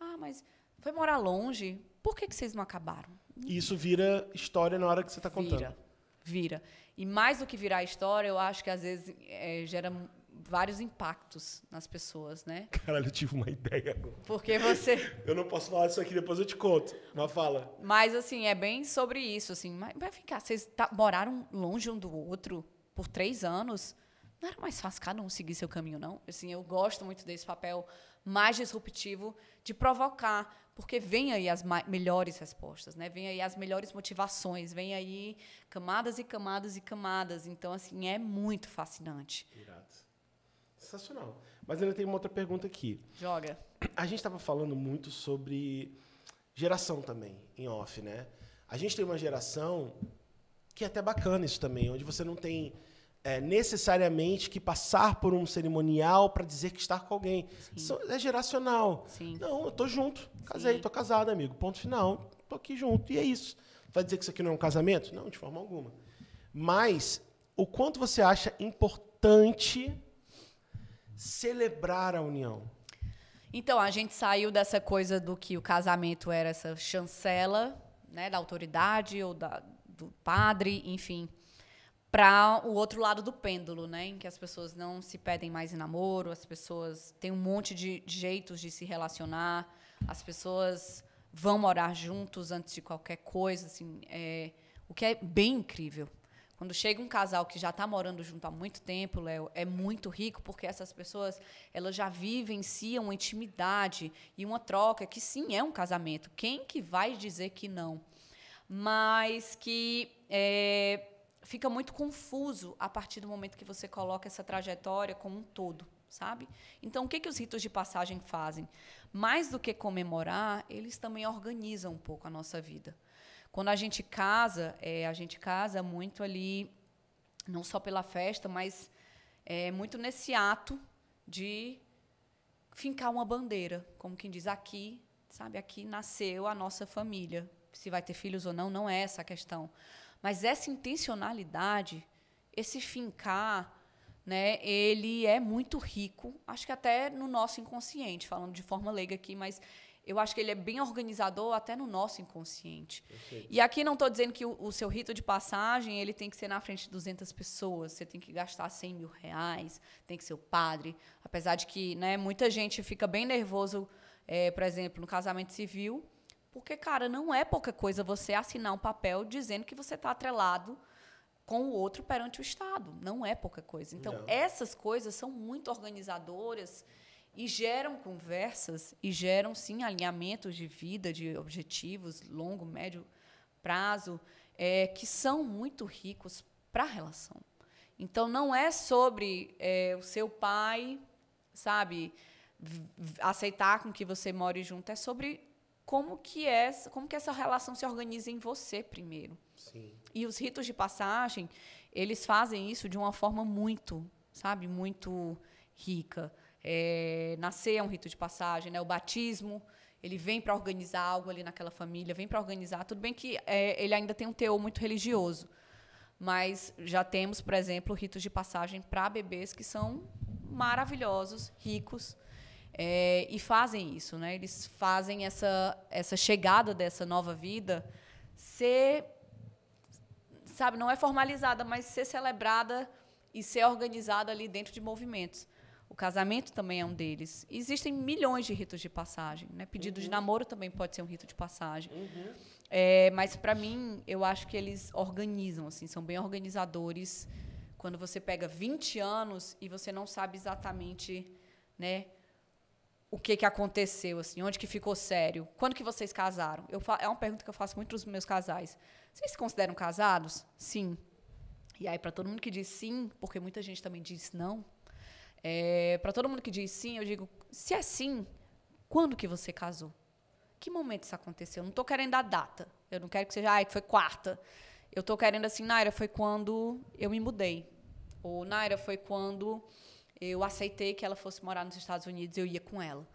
Ah, mas foi morar longe. Por que, que vocês não acabaram? Isso vira história na hora que você está contando. Vira, vira. E mais do que virar história, eu acho que às vezes é, gera vários impactos nas pessoas, né? Caralho, eu tive uma ideia agora. Porque você. eu não posso falar disso aqui, depois eu te conto. Mas fala. Mas, assim, é bem sobre isso, assim. Mas vai ficar, vocês tá, moraram longe um do outro por três anos. Não era mais fácil cada um seguir seu caminho, não? Assim, eu gosto muito desse papel mais disruptivo de provocar, porque vem aí as melhores respostas, né? Vem aí as melhores motivações, vem aí camadas e camadas e camadas. Então, assim, é muito fascinante. Irado. Sensacional. Mas ainda tem uma outra pergunta aqui. Joga. A gente estava falando muito sobre geração também, em off, né? A gente tem uma geração que é até bacana isso também, onde você não tem é, necessariamente que passar por um cerimonial para dizer que está com alguém. Sim. é geracional. Sim. Não, eu tô junto, casei, Sim. tô casado, amigo. Ponto final, tô aqui junto e é isso. Vai dizer que isso aqui não é um casamento? Não, de forma alguma. Mas o quanto você acha importante celebrar a união. Então, a gente saiu dessa coisa do que o casamento era essa chancela né, da autoridade ou da, do padre, enfim, para o outro lado do pêndulo, né, em que as pessoas não se pedem mais em namoro, as pessoas têm um monte de jeitos de se relacionar, as pessoas vão morar juntos antes de qualquer coisa, assim, é, o que é bem incrível. Quando chega um casal que já está morando junto há muito tempo, Léo, é muito rico porque essas pessoas elas já vivenciam uma intimidade e uma troca que sim é um casamento. Quem que vai dizer que não? Mas que é, fica muito confuso a partir do momento que você coloca essa trajetória como um todo, sabe? Então o que que os ritos de passagem fazem? Mais do que comemorar, eles também organizam um pouco a nossa vida quando a gente casa, é, a gente casa muito ali, não só pela festa, mas é, muito nesse ato de fincar uma bandeira, como quem diz aqui, sabe, aqui nasceu a nossa família. Se vai ter filhos ou não, não é essa a questão. Mas essa intencionalidade, esse fincar, né, ele é muito rico, acho que até no nosso inconsciente, falando de forma leiga aqui, mas eu acho que ele é bem organizador até no nosso inconsciente. Perfeito. E aqui não estou dizendo que o, o, seu rito de passagem ele tem que ser na frente de 200 pessoas, você tem que gastar 100 mil reais, tem que ser o padre. Apesar de que né, muita gente fica bem nervoso, é, por exemplo, no casamento civil, porque, cara, não é pouca coisa você assinar um papel dizendo que você está atrelado com o outro perante o Estado. Não é pouca coisa. Então, não. essas coisas são muito organizadoras e geram conversas e geram sim alinhamentos de vida, de objetivos longo, médio prazo, é, que são muito ricos para a relação. Então não é sobre é, o seu pai, sabe, aceitar com que você more junto, é sobre como que é, como que essa relação se organiza em você primeiro. Sim. E os ritos de passagem, eles fazem isso de uma forma muito, sabe, muito rica. É, nascer é um rito de passagem, né? O batismo, ele vem para organizar algo ali naquela família, vem para organizar. Tudo bem que é, ele ainda tem um teor muito religioso, mas já temos, por exemplo, ritos de passagem para bebês que são maravilhosos, ricos. É, e fazem isso, né? Eles fazem essa essa chegada dessa nova vida ser, sabe, não é formalizada, mas ser celebrada e ser organizada ali dentro de movimentos. O casamento também é um deles. Existem milhões de ritos de passagem. Né? Pedido uhum. de namoro também pode ser um rito de passagem. Uhum. É, mas, para mim, eu acho que eles organizam, assim, são bem organizadores. Quando você pega 20 anos e você não sabe exatamente né, o que, que aconteceu, assim, onde que ficou sério, quando que vocês casaram. Eu é uma pergunta que eu faço muito para os meus casais. Vocês se consideram casados? Sim. E aí, para todo mundo que diz sim, porque muita gente também diz não, é, para todo mundo que diz sim, eu digo, se é sim, quando que você casou? Que momento isso aconteceu? Eu não estou querendo a data. Eu não quero que seja, ai, foi quarta. Eu estou querendo assim, Naira, foi quando eu me mudei. Ou Naira, foi quando eu aceitei que ela fosse morar nos Estados Unidos, eu ia com ela.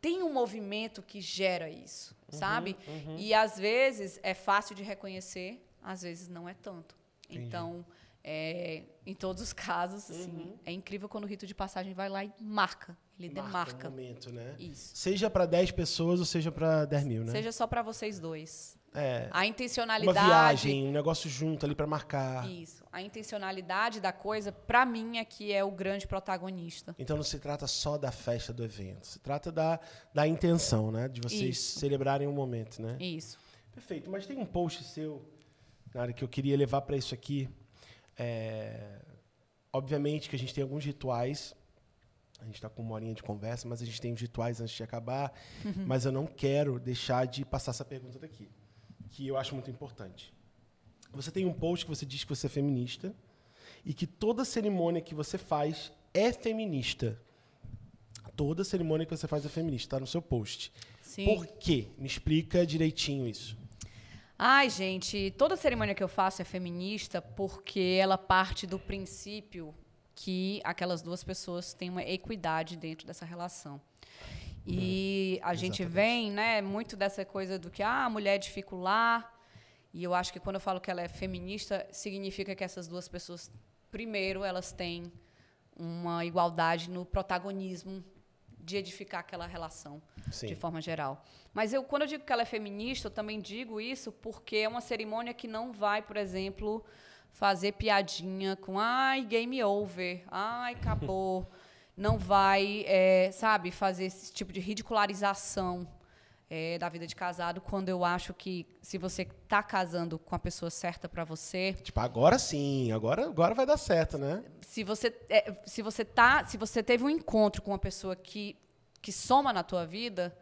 Tem um movimento que gera isso, uhum, sabe? Uhum. E às vezes é fácil de reconhecer, às vezes não é tanto. Entendi. Então, é, em todos os casos, assim, uhum. assim, é incrível quando o rito de passagem vai lá e marca. Ele marca demarca. Um momento, né? Isso. Seja para 10 pessoas ou seja para 10 mil, né? Seja só para vocês dois. É, a intencionalidade. Uma viagem, um negócio junto ali para marcar. Isso. A intencionalidade da coisa, para mim, é que é o grande protagonista. Então não se trata só da festa do evento, se trata da, da intenção, né? De vocês Isso. celebrarem um momento, né? Isso. Perfeito. Mas tem um post seu, área que eu queria levar para isso aqui é, obviamente que a gente tem alguns rituais. A gente está com uma horinha de conversa, mas a gente tem os rituais antes de acabar. Uhum. Mas eu não quero deixar de passar essa pergunta daqui, que eu acho muito importante. Você tem um post que você diz que você é feminista e que toda cerimônia que você faz é feminista. Toda cerimônia que você faz é feminista, está no seu post. Sim. Por quê? Me explica direitinho isso. Ai, gente, toda cerimônia que eu faço é feminista porque ela parte do princípio que aquelas duas pessoas têm uma equidade dentro dessa relação. E uhum. a gente Exatamente. vem, né, muito dessa coisa do que ah, a mulher é dificular. E eu acho que quando eu falo que ela é feminista, significa que essas duas pessoas, primeiro, elas têm uma igualdade no protagonismo de edificar aquela relação, Sim. de forma geral. Mas eu, quando eu digo que ela é feminista, eu também digo isso porque é uma cerimônia que não vai, por exemplo, fazer piadinha com ai, game over, ai, acabou. não vai, é, sabe, fazer esse tipo de ridicularização é, da vida de casado, quando eu acho que se você está casando com a pessoa certa para você. Tipo, agora sim, agora, agora vai dar certo, né? Se você, é, se você tá. Se você teve um encontro com uma pessoa que, que soma na tua vida,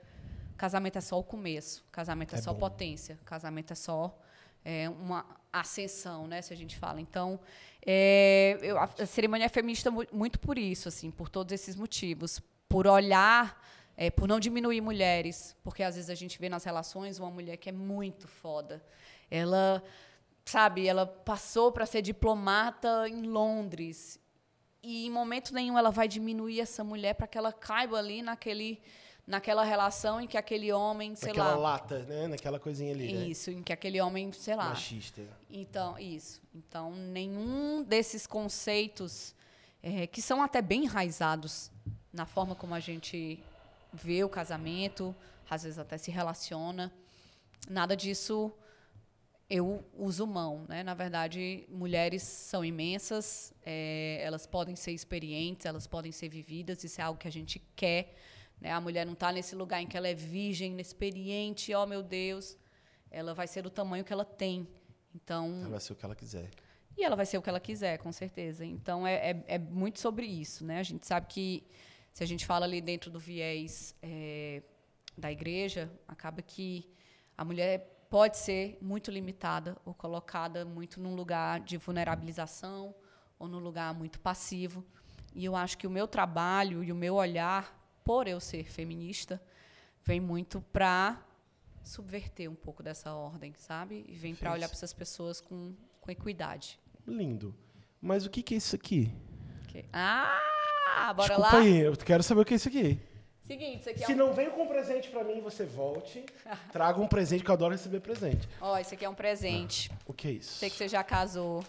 casamento é só o começo. Casamento é, é só bom. potência. Casamento é só é, uma ascensão, né, se a gente fala. Então, é, eu, a, cerimônia é feminista muito por isso, assim, por todos esses motivos, por olhar é, por não diminuir mulheres, porque às vezes a gente vê nas relações uma mulher que é muito foda. Ela, sabe, ela passou para ser diplomata em Londres e em momento nenhum ela vai diminuir essa mulher para que ela caiba ali naquele naquela relação em que aquele homem, sei Naquela lá. Naquela lata, né? Naquela coisinha ali. Né? Isso, em que aquele homem, sei lá. Machista. Então, isso. Então, nenhum desses conceitos, é, que são até bem enraizados na forma como a gente vê o casamento, às vezes até se relaciona. Nada disso eu uso mão, né? Na verdade, mulheres são imensas, é, elas podem ser experientes, elas podem ser vividas, isso é algo que a gente quer. Né? A mulher não está nesse lugar em que ela é virgem, inexperiente, oh meu Deus, ela vai ser do tamanho que ela tem. Então. Ela vai ser o que ela quiser. E ela vai ser o que ela quiser, com certeza. Então é, é, é muito sobre isso, né? A gente sabe que se a gente fala ali dentro do viés é, da igreja, acaba que a mulher pode ser muito limitada ou colocada muito num lugar de vulnerabilização ou num lugar muito passivo. E eu acho que o meu trabalho e o meu olhar, por eu ser feminista, vem muito para subverter um pouco dessa ordem, sabe? E vem para olhar para essas pessoas com, com equidade. Lindo. Mas o que, que é isso aqui? Okay. Ah! Ah, bora Desculpa lá. aí, eu quero saber o que é isso aqui. Seguinte, isso aqui é Se um... não veio com um presente pra mim, você volte. Traga um presente, que eu adoro receber presente. Ó, isso aqui é um presente. Ah, o que é isso? Sei que você já casou.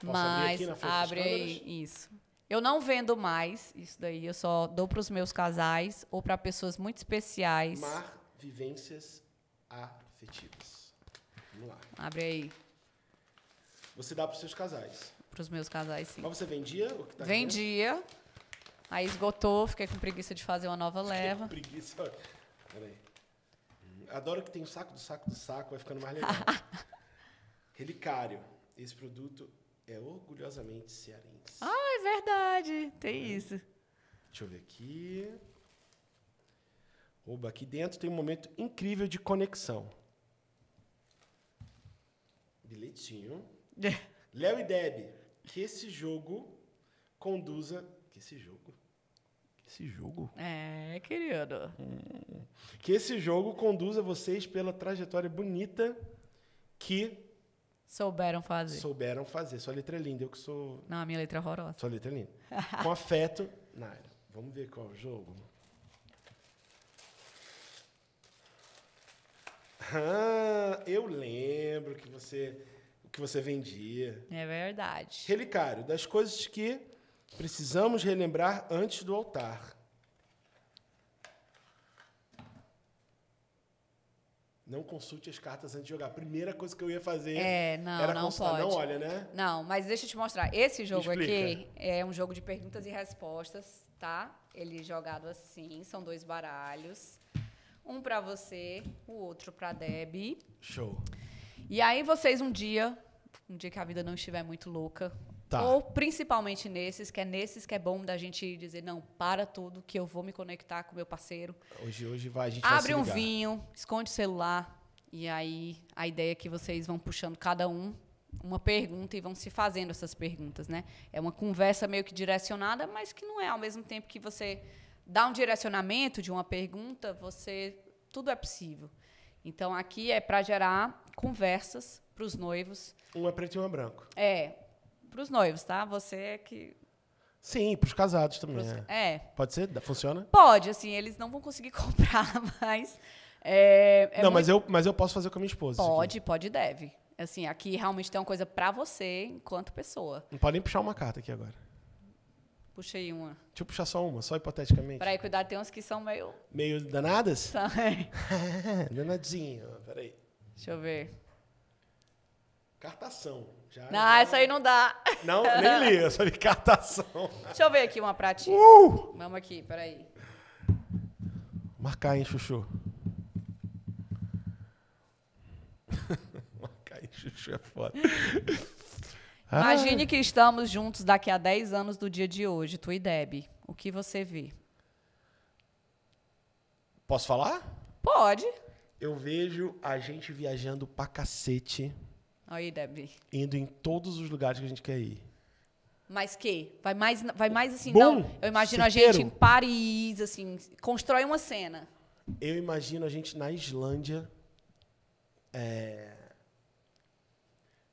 Posso mas abrir abre aí. Isso. Eu não vendo mais isso daí, eu só dou para os meus casais ou para pessoas muito especiais. Mar vivências afetivas. Vamos lá. Abre aí. Você dá para os seus casais. Para os meus casais, sim. Mas você vendia o que tá Vendia. Aqui? Aí esgotou, fiquei com preguiça de fazer uma nova leva. Fiquei com preguiça. Peraí. Adoro que tem o saco do saco do saco, vai ficando mais legal. Relicário. Esse produto é orgulhosamente cearense. Ah, é verdade. Tem é. isso. Deixa eu ver aqui. Oba, aqui dentro tem um momento incrível de conexão. Bilhetinho. Léo e Deb, que esse jogo conduza. Que esse jogo esse jogo. É, querido. É. Que esse jogo conduza vocês pela trajetória bonita que. Souberam fazer. Souberam fazer. Sua letra é linda, eu que sou. Não, a minha letra é horrorosa. Sua letra é linda. Com afeto. Naira, vamos ver qual é o jogo. Ah, eu lembro que você que você vendia. É verdade. Relicário, das coisas que precisamos relembrar antes do altar. Não consulte as cartas antes de jogar. A primeira coisa que eu ia fazer é, não, era não consultar. Pode. Não olha, né? Não, mas deixa eu te mostrar. Esse jogo aqui é um jogo de perguntas e respostas, tá? Ele jogado assim, são dois baralhos. Um para você, o outro para Debbie. Show. E aí vocês um dia, um dia que a vida não estiver muito louca, Tá. Ou principalmente nesses, que é nesses que é bom da gente dizer, não, para tudo, que eu vou me conectar com meu parceiro. Hoje, hoje vai, a gente Abre vai um vinho, esconde o celular, e aí a ideia é que vocês vão puxando cada um uma pergunta e vão se fazendo essas perguntas, né? É uma conversa meio que direcionada, mas que não é ao mesmo tempo que você dá um direcionamento de uma pergunta, você tudo é possível. Então aqui é para gerar conversas para os noivos. Um é preto e um é branco. É, para os noivos, tá? Você é que Sim, para os casados também. Pros... É. é. Pode ser? Funciona? Pode, assim, eles não vão conseguir comprar, mas. É, é não, muito... mas, eu, mas eu posso fazer com a minha esposa. Pode, pode e deve. Assim, aqui realmente tem uma coisa para você enquanto pessoa. Não pode nem puxar uma carta aqui agora. Puxei uma. Deixa eu puxar só uma, só hipoteticamente. Peraí, cuidado, tem uns que são meio. Meio danadas? São, é. Danadinho, peraí. Deixa eu ver. Cartação. Já, não, já... essa aí não dá. Não, nem li, eu só li catação. Deixa eu ver aqui uma pratinha. Uh! Vamos aqui, peraí. Marcar, hein, Chuchu? Marcar, hein, Chuchu é foda. Ah. Imagine ah. que estamos juntos daqui a 10 anos do dia de hoje, tu e Deb. O que você vê? Posso falar? Pode. Eu vejo a gente viajando pra cacete Aí, Debbie. Indo em todos os lugares que a gente quer ir. Mas que? Vai mais, vai mais assim, Bom, não. Eu imagino certeiro. a gente em Paris, assim, constrói uma cena. Eu imagino a gente na Islândia, é,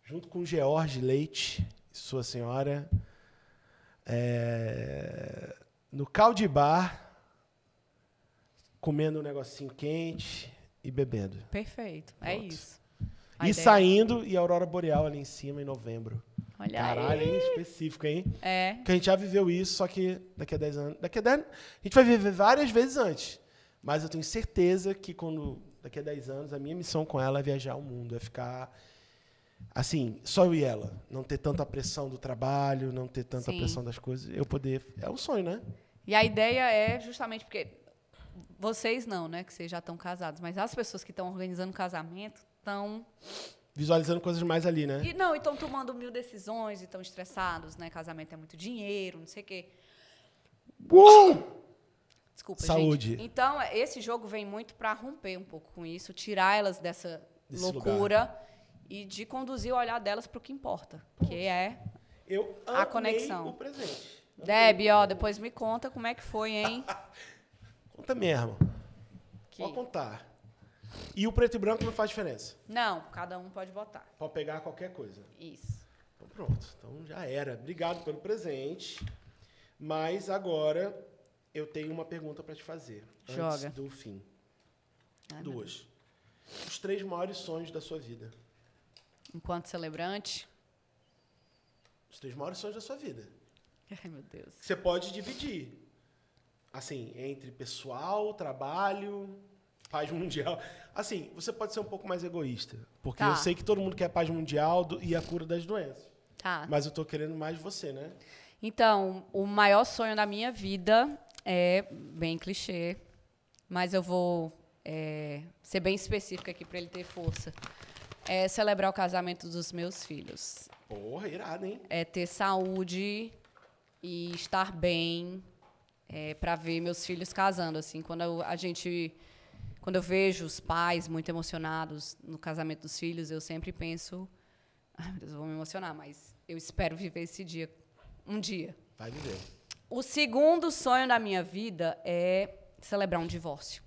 junto com George Leite, sua senhora, é, no Caldibar, comendo um negocinho quente e bebendo. Perfeito, é Pronto. é isso e ideia. saindo, e a Aurora Boreal ali em cima, em novembro. Olha Caralho, aí. específico, hein? É. Porque a gente já viveu isso, só que daqui a 10 anos. Daqui a 10 A gente vai viver várias vezes antes. Mas eu tenho certeza que quando. Daqui a 10 anos, a minha missão com ela é viajar o mundo, é ficar. Assim, só eu e ela. Não ter tanta pressão do trabalho, não ter tanta Sim. pressão das coisas. Eu poder. É um sonho, né? E a ideia é justamente porque. Vocês não, né? Que vocês já estão casados, mas as pessoas que estão organizando casamento estão visualizando coisas mais ali, né? E, não, estão tomando mil decisões, estão estressados, né? Casamento é muito dinheiro, não sei o quê. Uou! Desculpa, Saúde. Gente. Então, é, esse jogo vem muito para romper um pouco com isso, tirar elas dessa Desse loucura lugar. e de conduzir o olhar delas para o que importa, que é Eu a conexão. O presente. Deb, ó, depois me conta como é que foi, hein? conta mesmo. Que... Pode contar. E o preto e branco não faz diferença? Não, cada um pode botar. Pode pegar qualquer coisa. Isso. Então pronto, então já era. Obrigado pelo presente. Mas agora eu tenho uma pergunta para te fazer. Joga. Antes do fim. Ai, Duas. Os três maiores sonhos da sua vida. Enquanto celebrante? Os três maiores sonhos da sua vida. Ai, meu Deus. Você pode dividir. Assim, entre pessoal, trabalho, paz mundial. Assim, você pode ser um pouco mais egoísta. Porque tá. eu sei que todo mundo quer a paz mundial do, e a cura das doenças. Tá. Mas eu estou querendo mais você, né? Então, o maior sonho da minha vida é bem clichê, mas eu vou é, ser bem específica aqui para ele ter força. É celebrar o casamento dos meus filhos. Porra, irado, hein? É ter saúde e estar bem é, para ver meus filhos casando. Assim, quando a gente quando eu vejo os pais muito emocionados no casamento dos filhos, eu sempre penso, ai, meu Deus, eu vou me emocionar, mas eu espero viver esse dia um dia. Vai viver. O segundo sonho da minha vida é celebrar um divórcio.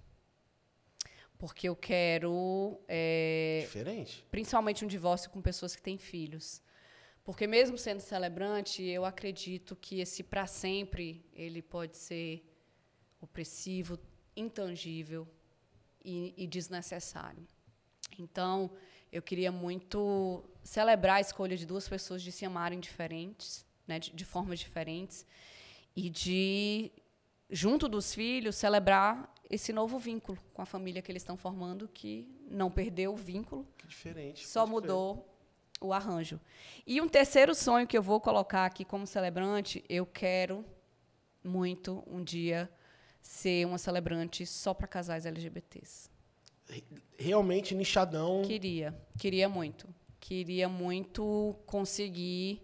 Porque eu quero. É, Diferente. Principalmente um divórcio com pessoas que têm filhos. Porque, mesmo sendo celebrante, eu acredito que esse para sempre ele pode ser opressivo, intangível, e, e desnecessário. Então, eu queria muito celebrar a escolha de duas pessoas de se amarem diferentes, né, de, de formas diferentes, e de, junto dos filhos, celebrar esse novo vínculo com a família que eles estão formando, que não perdeu o vínculo. Que diferente. Só mudou diferente. o arranjo. E um terceiro sonho que eu vou colocar aqui como celebrante, eu quero muito um dia ser uma celebrante só para casais LGBTs. Realmente nichadão. Queria, queria muito. Queria muito conseguir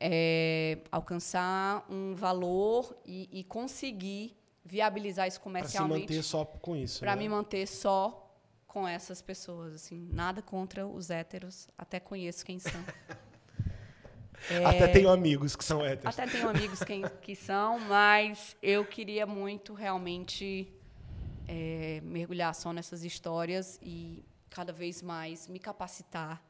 é, alcançar um valor e, e, conseguir viabilizar isso comercialmente. Para me manter só com isso. Para né? me manter só com essas pessoas. Assim, nada contra os héteros, até conheço quem são. É... Até tenho amigos que são héteros. Até tenho amigos que, que são, mas eu queria muito realmente é, mergulhar só nessas histórias e cada vez mais me capacitar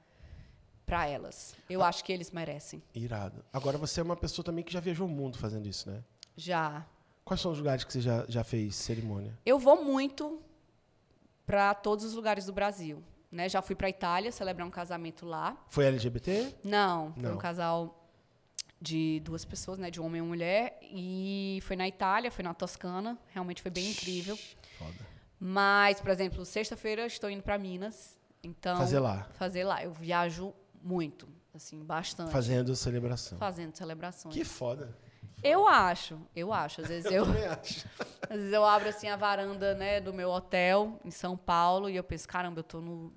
para elas. Eu ah, acho que eles merecem. Irado. Agora você é uma pessoa também que já viajou o mundo fazendo isso, né? Já. Quais são os lugares que você já, já fez cerimônia? Eu vou muito para todos os lugares do Brasil. Né? Já fui para a Itália celebrar um casamento lá. Foi LGBT? Não, Não. foi um casal de duas pessoas, né, de um homem e uma mulher, e foi na Itália, foi na Toscana, realmente foi bem incrível. Foda. Mas, por exemplo, sexta-feira estou indo para Minas, então fazer lá. Fazer lá, eu viajo muito, assim, bastante. Fazendo celebração. Fazendo celebrações. Que foda. Eu acho, eu acho. Às vezes eu, eu acho. às vezes eu abro assim a varanda, né, do meu hotel em São Paulo e eu penso, caramba, eu tô no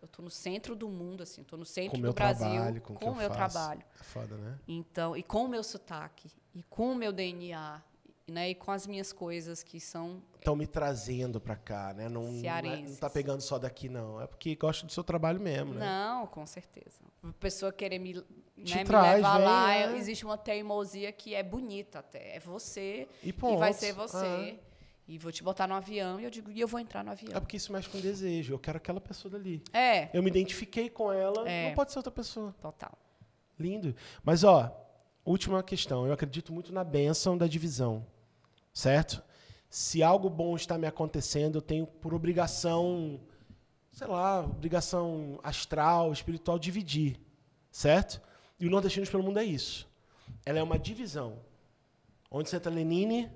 eu tô no centro do mundo assim, tô no centro com do meu Brasil trabalho, com o meu faço. trabalho. É foda, né? Então, e com o meu sotaque e com o meu DNA né, e com as minhas coisas que são estão me trazendo para cá, né? Não, é, cearenses. não tá pegando só daqui não, é porque gosto do seu trabalho mesmo, né? Não, com certeza. A pessoa querer me, Te né, traz, me levar lá, é. existe uma teimosia que é bonita até, é você e, e vai ser você. Ah. E vou te botar no avião, e eu digo, e eu vou entrar no avião. É porque isso mexe com desejo, eu quero aquela pessoa dali. É. Eu me identifiquei com ela, é. não pode ser outra pessoa. Total. Lindo. Mas, ó, última questão. Eu acredito muito na bênção da divisão certo? Se algo bom está me acontecendo, eu tenho por obrigação, sei lá, obrigação astral, espiritual, dividir, certo? E o Nordestinos pelo Mundo é isso. Ela é uma divisão. Onde senta Lenine,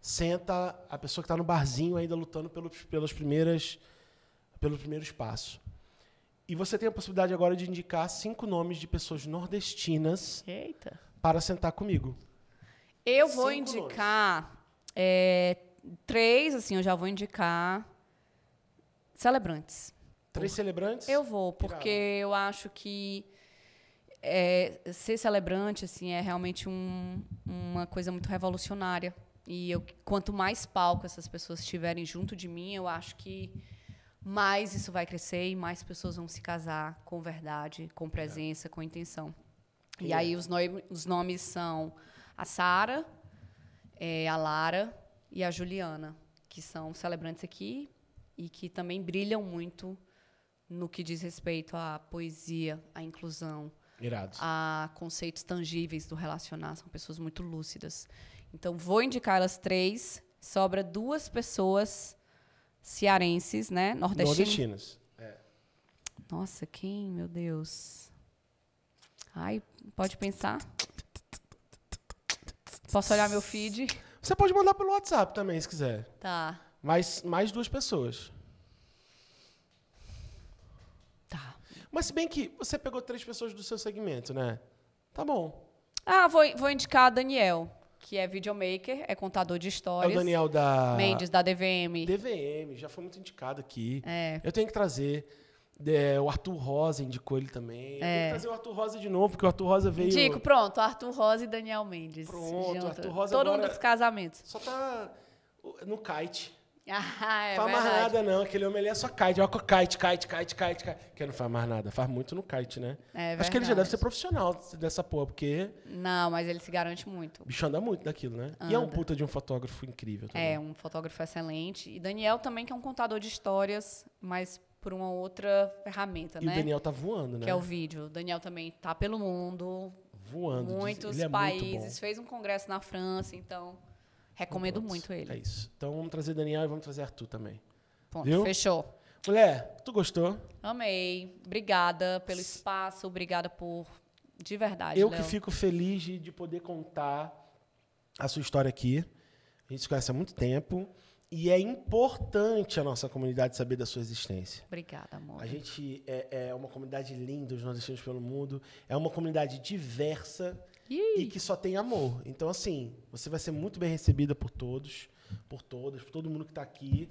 senta a pessoa que está no barzinho ainda lutando pelos, pelas primeiras, pelo primeiro espaço. E você tem a possibilidade agora de indicar cinco nomes de pessoas nordestinas Eita. para sentar comigo. Eu vou cinco indicar nomes. É, três, assim, eu já vou indicar. Celebrantes. Três celebrantes? Eu vou, porque eu acho que é, ser celebrante assim é realmente um, uma coisa muito revolucionária. E eu, quanto mais palco essas pessoas estiverem junto de mim, eu acho que mais isso vai crescer e mais pessoas vão se casar com verdade, com presença, com intenção. E aí os, no os nomes são a Sara, é, a Lara e a Juliana, que são celebrantes aqui e que também brilham muito no que diz respeito à poesia, à inclusão, Irado. a conceitos tangíveis do relacionar. São pessoas muito lúcidas. Então, vou indicar elas três. Sobra duas pessoas cearenses, né? Nordestinas. Nordestinas. É. Nossa, quem, meu Deus. Ai, pode pensar. Posso olhar meu feed? Você pode mandar pelo WhatsApp também, se quiser. Tá. Mais, mais duas pessoas. Tá. Mas se bem que você pegou três pessoas do seu segmento, né? Tá bom. Ah, vou, vou indicar Daniel, que é videomaker, é contador de histórias. É o Daniel da... Mendes, da DVM. DVM, já foi muito indicado aqui. É. Eu tenho que trazer... É, o Arthur Rosa indicou ele também. É. Tem que trazer o Arthur Rosa de novo, porque o Arthur Rosa veio. dico pronto, Arthur Rosa e Daniel Mendes. Pronto, junto. Arthur Rosa Todo mundo dos casamentos. Só tá no kite. Ah, é faz mais nada, não. Aquele homem ali é só kite. Olha kite, kite, kite, kite, kite. Que não faz mais nada. Faz muito no kite, né? É Acho que ele já deve ser profissional dessa porra, porque. Não, mas ele se garante muito. O bicho anda muito daquilo, né? Anda. E é um puta de um fotógrafo incrível. Também. É, um fotógrafo excelente. E Daniel também, que é um contador de histórias, mas por uma outra ferramenta, e né? E o Daniel tá voando, né? Que é o né? vídeo. O Daniel também tá pelo mundo. Voando. Muitos é países. Muito fez um congresso na França, então recomendo muito ele. É isso. Então vamos trazer Daniel e vamos trazer Arthur também. Ponto. Viu? Fechou. Mulher, tu gostou? Amei. Obrigada pelo espaço, obrigada por de verdade. Eu que fico feliz de, de poder contar a sua história aqui. A gente se conhece há muito tempo. E é importante a nossa comunidade saber da sua existência. Obrigada, amor. A gente é, é uma comunidade linda, os nordestinos pelo mundo. É uma comunidade diversa Ih. e que só tem amor. Então, assim, você vai ser muito bem recebida por todos, por todas, por todo mundo que está aqui.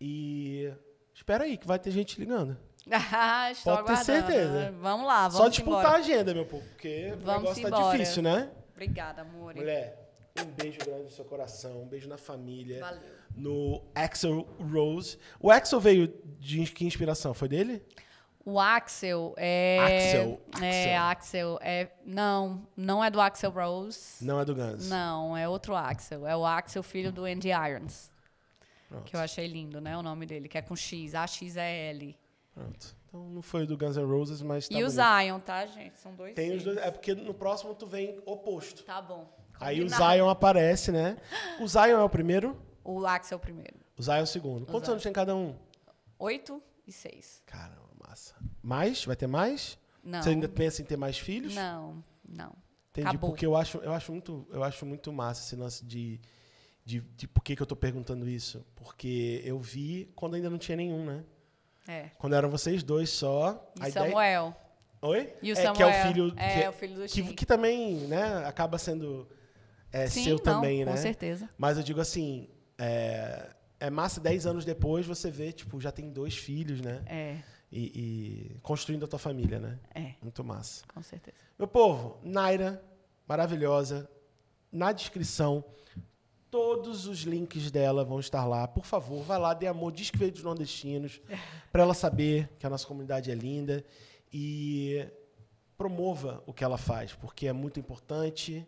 E espera aí, que vai ter gente ligando. Ah, estou Pode aguardando. ter certeza. Vamos lá, vamos Só disputar embora. a agenda, meu povo, porque vamos o negócio está difícil, né? Obrigada, amor. Mulher, um beijo grande no seu coração, um beijo na família. Valeu no Axel Rose. O Axel veio de que inspiração? Foi dele? O Axel é. Axel. É, Axel. É, não, não é do Axel Rose. Não é do Guns. Não, é outro Axel. É o Axel, filho do Andy Irons. Pronto. Que eu achei lindo, né? O nome dele, que é com X. A X é L. Pronto. Então não foi do Guns N' Roses, mas tá E bonito. o Zion, tá, gente? São dois. Tem os dois. É porque no próximo tu vem oposto. Tá bom. Combinado. Aí o Zion aparece, né? O Zion é o primeiro? O Lax é o primeiro. O Zay é o segundo. Quantos anos tem cada um? Oito e seis. Caramba, massa. Mais? Vai ter mais? Não. Você ainda pensa em ter mais filhos? Não, não. Entendi, Acabou. porque eu acho, eu, acho muito, eu acho muito massa esse lance de, de, de por que, que eu tô perguntando isso. Porque eu vi quando ainda não tinha nenhum, né? É. Quando eram vocês dois só. E Samuel. Daí... Oi? E o é, Samuel. Que é o filho, é, que, é o filho do que, que também né, acaba sendo é, Sim, seu não, também, né? Com certeza. Mas eu digo assim, é, é massa, 10 anos depois você vê, tipo, já tem dois filhos, né? É. E, e, construindo a tua família, né? É. Muito massa. Com certeza. Meu povo, Naira, maravilhosa. Na descrição, todos os links dela vão estar lá. Por favor, vá lá, dê amor, diz que veio dos nordestinos, para ela saber que a nossa comunidade é linda. E promova o que ela faz, porque é muito importante.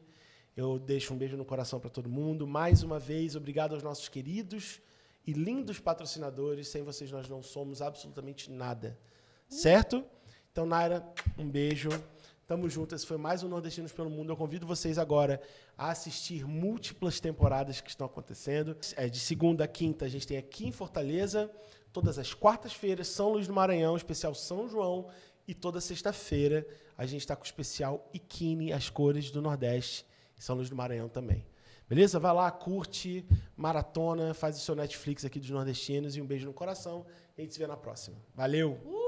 Eu deixo um beijo no coração para todo mundo. Mais uma vez, obrigado aos nossos queridos e lindos patrocinadores. Sem vocês, nós não somos absolutamente nada. Certo? Então, Naira, um beijo. Tamo junto. Esse foi mais um Nordestinos pelo Mundo. Eu convido vocês agora a assistir múltiplas temporadas que estão acontecendo. É, de segunda a quinta, a gente tem aqui em Fortaleza. Todas as quartas-feiras, São Luís do Maranhão, especial São João. E toda sexta-feira, a gente está com o especial Ikine, as cores do Nordeste. São Luís do Maranhão também. Beleza? Vai lá, curte, maratona, faz o seu Netflix aqui dos nordestinos e um beijo no coração. A gente se vê na próxima. Valeu! Uh!